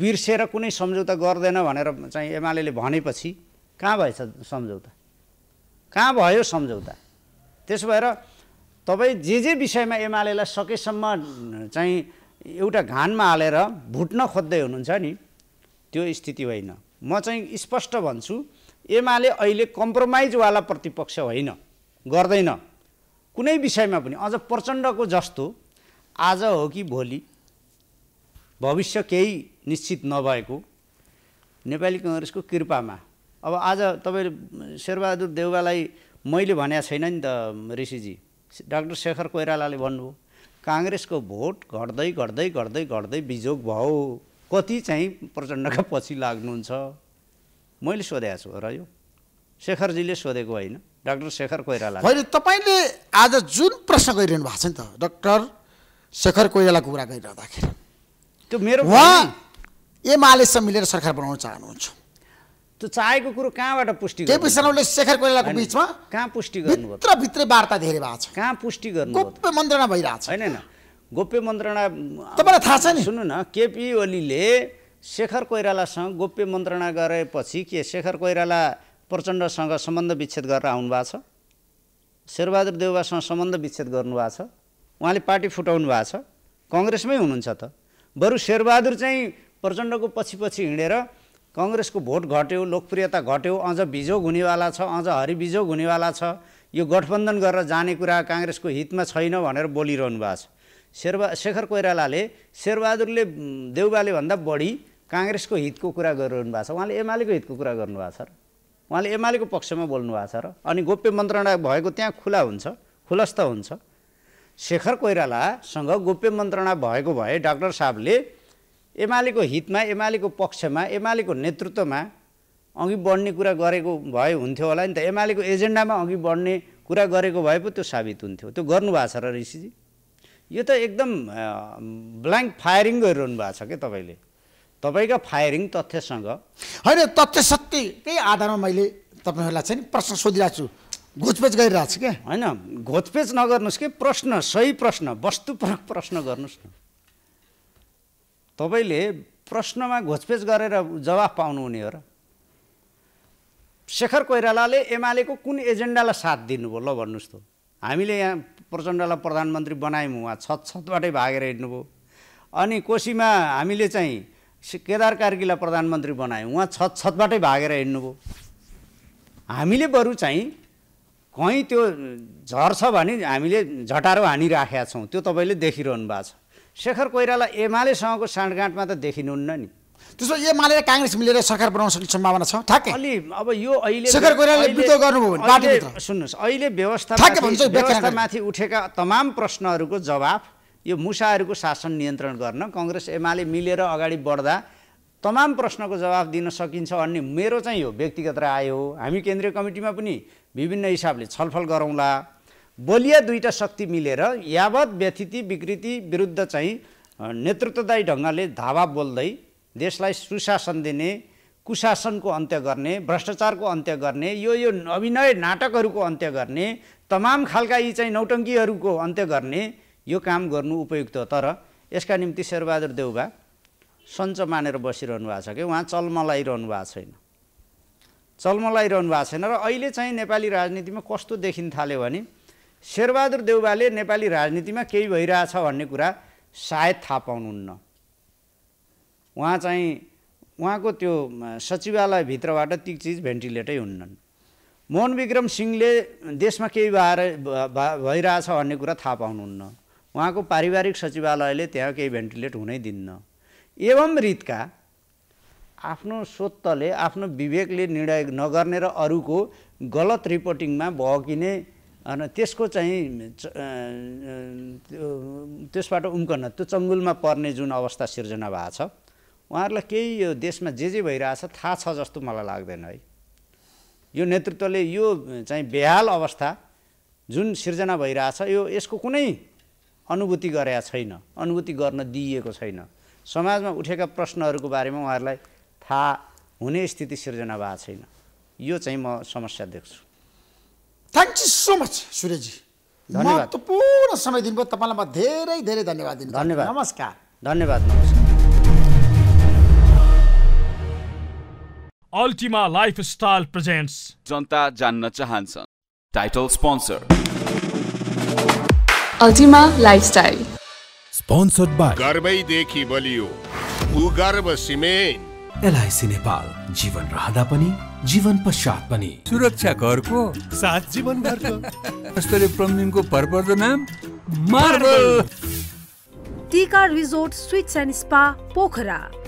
बिर्सेर कुनै सम्झौता गर्दैन भनेर चाहिँ एमाले भनेपछि कहाँ भएछ सम्झौता कहाँ भयो सम्झौता त्यसो भएर तपाईँ जे जे विषयमा एमालेलाई सकेसम्म चाहिँ एउटा घानमा हालेर भुट्न खोज्दै हुनुहुन्छ नि त्यो स्थिति होइन म चाहिँ स्पष्ट भन्छु एमाले अहिले कम्प्रोमाइजवाला प्रतिपक्ष होइन गर्दैन कुनै विषयमा पनि अझ प्रचण्डको जस्तो आज हो कि भोलि भविष्य केही निश्चित नभएको नेपाली कङ्ग्रेसको कृपामा अब आज तपाईँ शेरबहादुर देउवालाई मैले भनेको छैन नि त ऋषिजी डाक्टर शेखर कोइरालाले भन्नुभयो काङ्ग्रेसको भोट घट्दै घट्दै घट्दै घट्दै बिजोग भयो कति चाहिँ प्रचण्डका पछि लाग्नुहुन्छ मैले सोधेको छु र यो शेखरजीले सोधेको होइन डाक्टर शेखर कोइराला होइन तपाईँले आज जुन प्रश्न गरिरहनु भएको छ नि त डाक्टर शेखर कोइरालाको कुरा गरिरहँदाखेरि त्यो मेरो उहाँ एमालेसँग मिलेर सरकार बनाउन चाहनुहुन्छ त्यो चाहेको कुरो कहाँबाट पुष्टि केपी शर्माले शेखर कोइरालाको बिचमा कहाँ पुष्टि गर्नुभयो भित्रै वार्ता धेरै भएको छ कहाँ पुष्टि गर्नु गोप्य मन्त्रणा भइरहेको छ होइन गोप्य मन्त्रणा तपाईँलाई थाहा छ नि सुन्नु न केपी ओलीले शेखर कोइरालासँग गोप्य मन्त्रणा गरेपछि के शेखर कोइराला प्रचण्डसँग सम्बन्ध विच्छेद गरेर आउनुभएको छ शेरबहादुर देउवासँग सम्बन्ध विच्छेद गर्नुभएको छ उहाँले पार्टी फुटाउनु भएको छ कङ्ग्रेसमै हुनुहुन्छ त बरु शेरबहादुर चाहिँ प्रचण्डको पछि पछि हिँडेर कङ्ग्रेसको भोट घट्यो लोकप्रियता घट्यो अझ बिजोग हुनेवाला छ अझ हरिबिजोग हुनेवाला छ यो गठबन्धन गरेर जाने कुरा काङ्ग्रेसको हितमा छैन भनेर बोलिरहनु भएको छ शेरबा शेखर कोइरालाले शेरबहादुरले देउवाले भन्दा बढी काङ्ग्रेसको हितको कुरा गरिरहनु भएको छ उहाँले एमालेको हितको कुरा गर्नुभएको छ र उहाँले एमालेको पक्षमा बोल्नु भएको छ र अनि गोप्य मन्त्रणा भएको त्यहाँ खुला हुन्छ खुलस्त हुन्छ शेखर कोइरालासँग गोप्य मन्त्रणा भएको भए डाक्टर साहबले एमालेको हितमा एमालेको पक्षमा एमालेको नेतृत्वमा अघि बढ्ने कुरा गरेको भए हुन्थ्यो होला नि त एमालेको एजेन्डामा अघि बढ्ने कुरा गरेको भए पो त्यो साबित हुन्थ्यो त्यो गर्नुभएको छ र ऋषिजी यो त एकदम ब्ल्याङ्क फायरिङ गरिरहनु भएको छ क्या तपाईँले तपाईँका फायरिङ तथ्यसँग होइन तथ्य सत्यकै आधारमा मैले तपाईँहरूलाई चाहिँ प्रश्न सोधिरहेको छु घोचपेच गरिरहेको छु क्या होइन घोचपेच नगर्नुहोस् कि प्रश्न सही प्रश्न वस्तुपरक प्रश्न गर्नुहोस् न तपाईँले प्रश्नमा घोचपेच गरेर जवाफ पाउनुहुने हो र शेखर कोइरालाले एमालेको कुन एजेन्डालाई साथ दिनुभयो ल भन्नुहोस् त हामीले यहाँ प्रचण्डलाई प्रधानमन्त्री बनायौँ उहाँ छत छतबाटै भागेर हिँड्नुभयो अनि कोसीमा हामीले चाहिँ केदार कार्कीलाई प्रधानमन्त्री बनायौँ उहाँ छत छतबाटै भागेर हिँड्नुभयो हामीले बरु चाहिँ कहीँ त्यो झर्छ भने हामीले झटारो हानिराखेका छौँ त्यो तपाईँले देखिरहनु भएको छ शेखर कोइराला एमालेसँगको साँडगाँठमा त देखिनुहुन्न नि त्यसो एमाले काङ्ग्रेस मिलेर सरकार बनाउन सक्ने सम्भावना छ ठ्याक्कै अलि अब यो अहिले शेखर कोइरालाले विरोध गर्नुभयो सुन्नुहोस् अहिले व्यवस्था व्यवस्थामाथि उठेका तमाम प्रश्नहरूको जवाफ यो मुसाहरूको शासन नियन्त्रण गर्न कङ्ग्रेस एमाले मिलेर अगाडि बढ्दा तमाम प्रश्नको जवाब दिन सकिन्छ भन्ने मेरो चाहिँ हो व्यक्तिगत राय हो हामी केन्द्रीय कमिटीमा पनि विभिन्न हिसाबले छलफल गरौँला बलिया दुईवटा शक्ति मिलेर यावत व्यथिति विकृति विरुद्ध चाहिँ नेतृत्वदायी ढङ्गले धावा बोल्दै देशलाई सुशासन दिने कुशासनको अन्त्य गर्ने भ्रष्टाचारको अन्त्य गर्ने यो यो अभिनय नाटकहरूको अन्त्य गर्ने तमाम खालका यी चाहिँ नौटङ्कीहरूको अन्त्य गर्ने यो काम गर्नु उपयुक्त तर यसका निम्ति शेरबहादुर देउबा सञ्च मानेर बसिरहनु भएको छ कि उहाँ चलमलाइरहनु भएको छैन चलमलाइरहनु भएको छैन र अहिले चाहिँ नेपाली राजनीतिमा कस्तो देखिन थाल्यो भने शेरबहादुर देउबाले नेपाली राजनीतिमा केही भइरहेछ भन्ने कुरा सायद थाहा पाउनुहुन्न उहाँ चाहिँ उहाँको त्यो सचिवालयभित्रबाट ती चिज भेन्टिलेटै हुन्नन् मोहन विक्रम सिंहले देशमा केही भएर भइरहेछ भन्ने कुरा थाहा पाउनुहुन्न उहाँको पारिवारिक सचिवालयले त्यहाँ केही भेन्टिलेट हुनै दिन्न एवं रितका आफ्नो स्वतले आफ्नो विवेकले निर्णय नगर्ने र अरूको गलत रिपोर्टिङमा भकिने अनि त्यसको चाहिँ त्यसबाट उम्कन त्यो चङ्गुलमा पर्ने जुन अवस्था सिर्जना भएको छ उहाँहरूलाई केही यो देशमा जे जे भइरहेछ थाहा छ जस्तो मलाई लाग्दैन है यो नेतृत्वले यो चाहिँ बेहाल अवस्था जुन सिर्जना भइरहेछ यो यसको कुनै अनुभूति गरेका छैन अनुभूति गर्न दिइएको छैन समाजमा उठेका प्रश्नहरूको बारेमा उहाँहरूलाई थाहा हुने स्थिति सिर्जना भएको छैन यो चाहिँ म समस्या देख्छु थ्याङ्क यू सो मच सूर्यजी पूर्ण समय दिनुभयो तपाईँलाई म धेरै धेरै धन्यवाद दिनु धन्यवाद नमस्कार धन्यवाद नमस्कार अल्टिमा लाइफस्टाइल प्रेजेन्ट्स जनता जान्न चाहन्छन् title sponsor Ultima lifestyle sponsored by देखी बलियो भूगर्भ सिमेन्ट एलआइसी नेपाल जीवन रहँदा पनि जीवन पश्चात पनि सुरक्षा घरको साथ जीवन घरको स्तरीय प्रमिनको भरपर्दो नाम marble Tika resort suites and spa Pokhara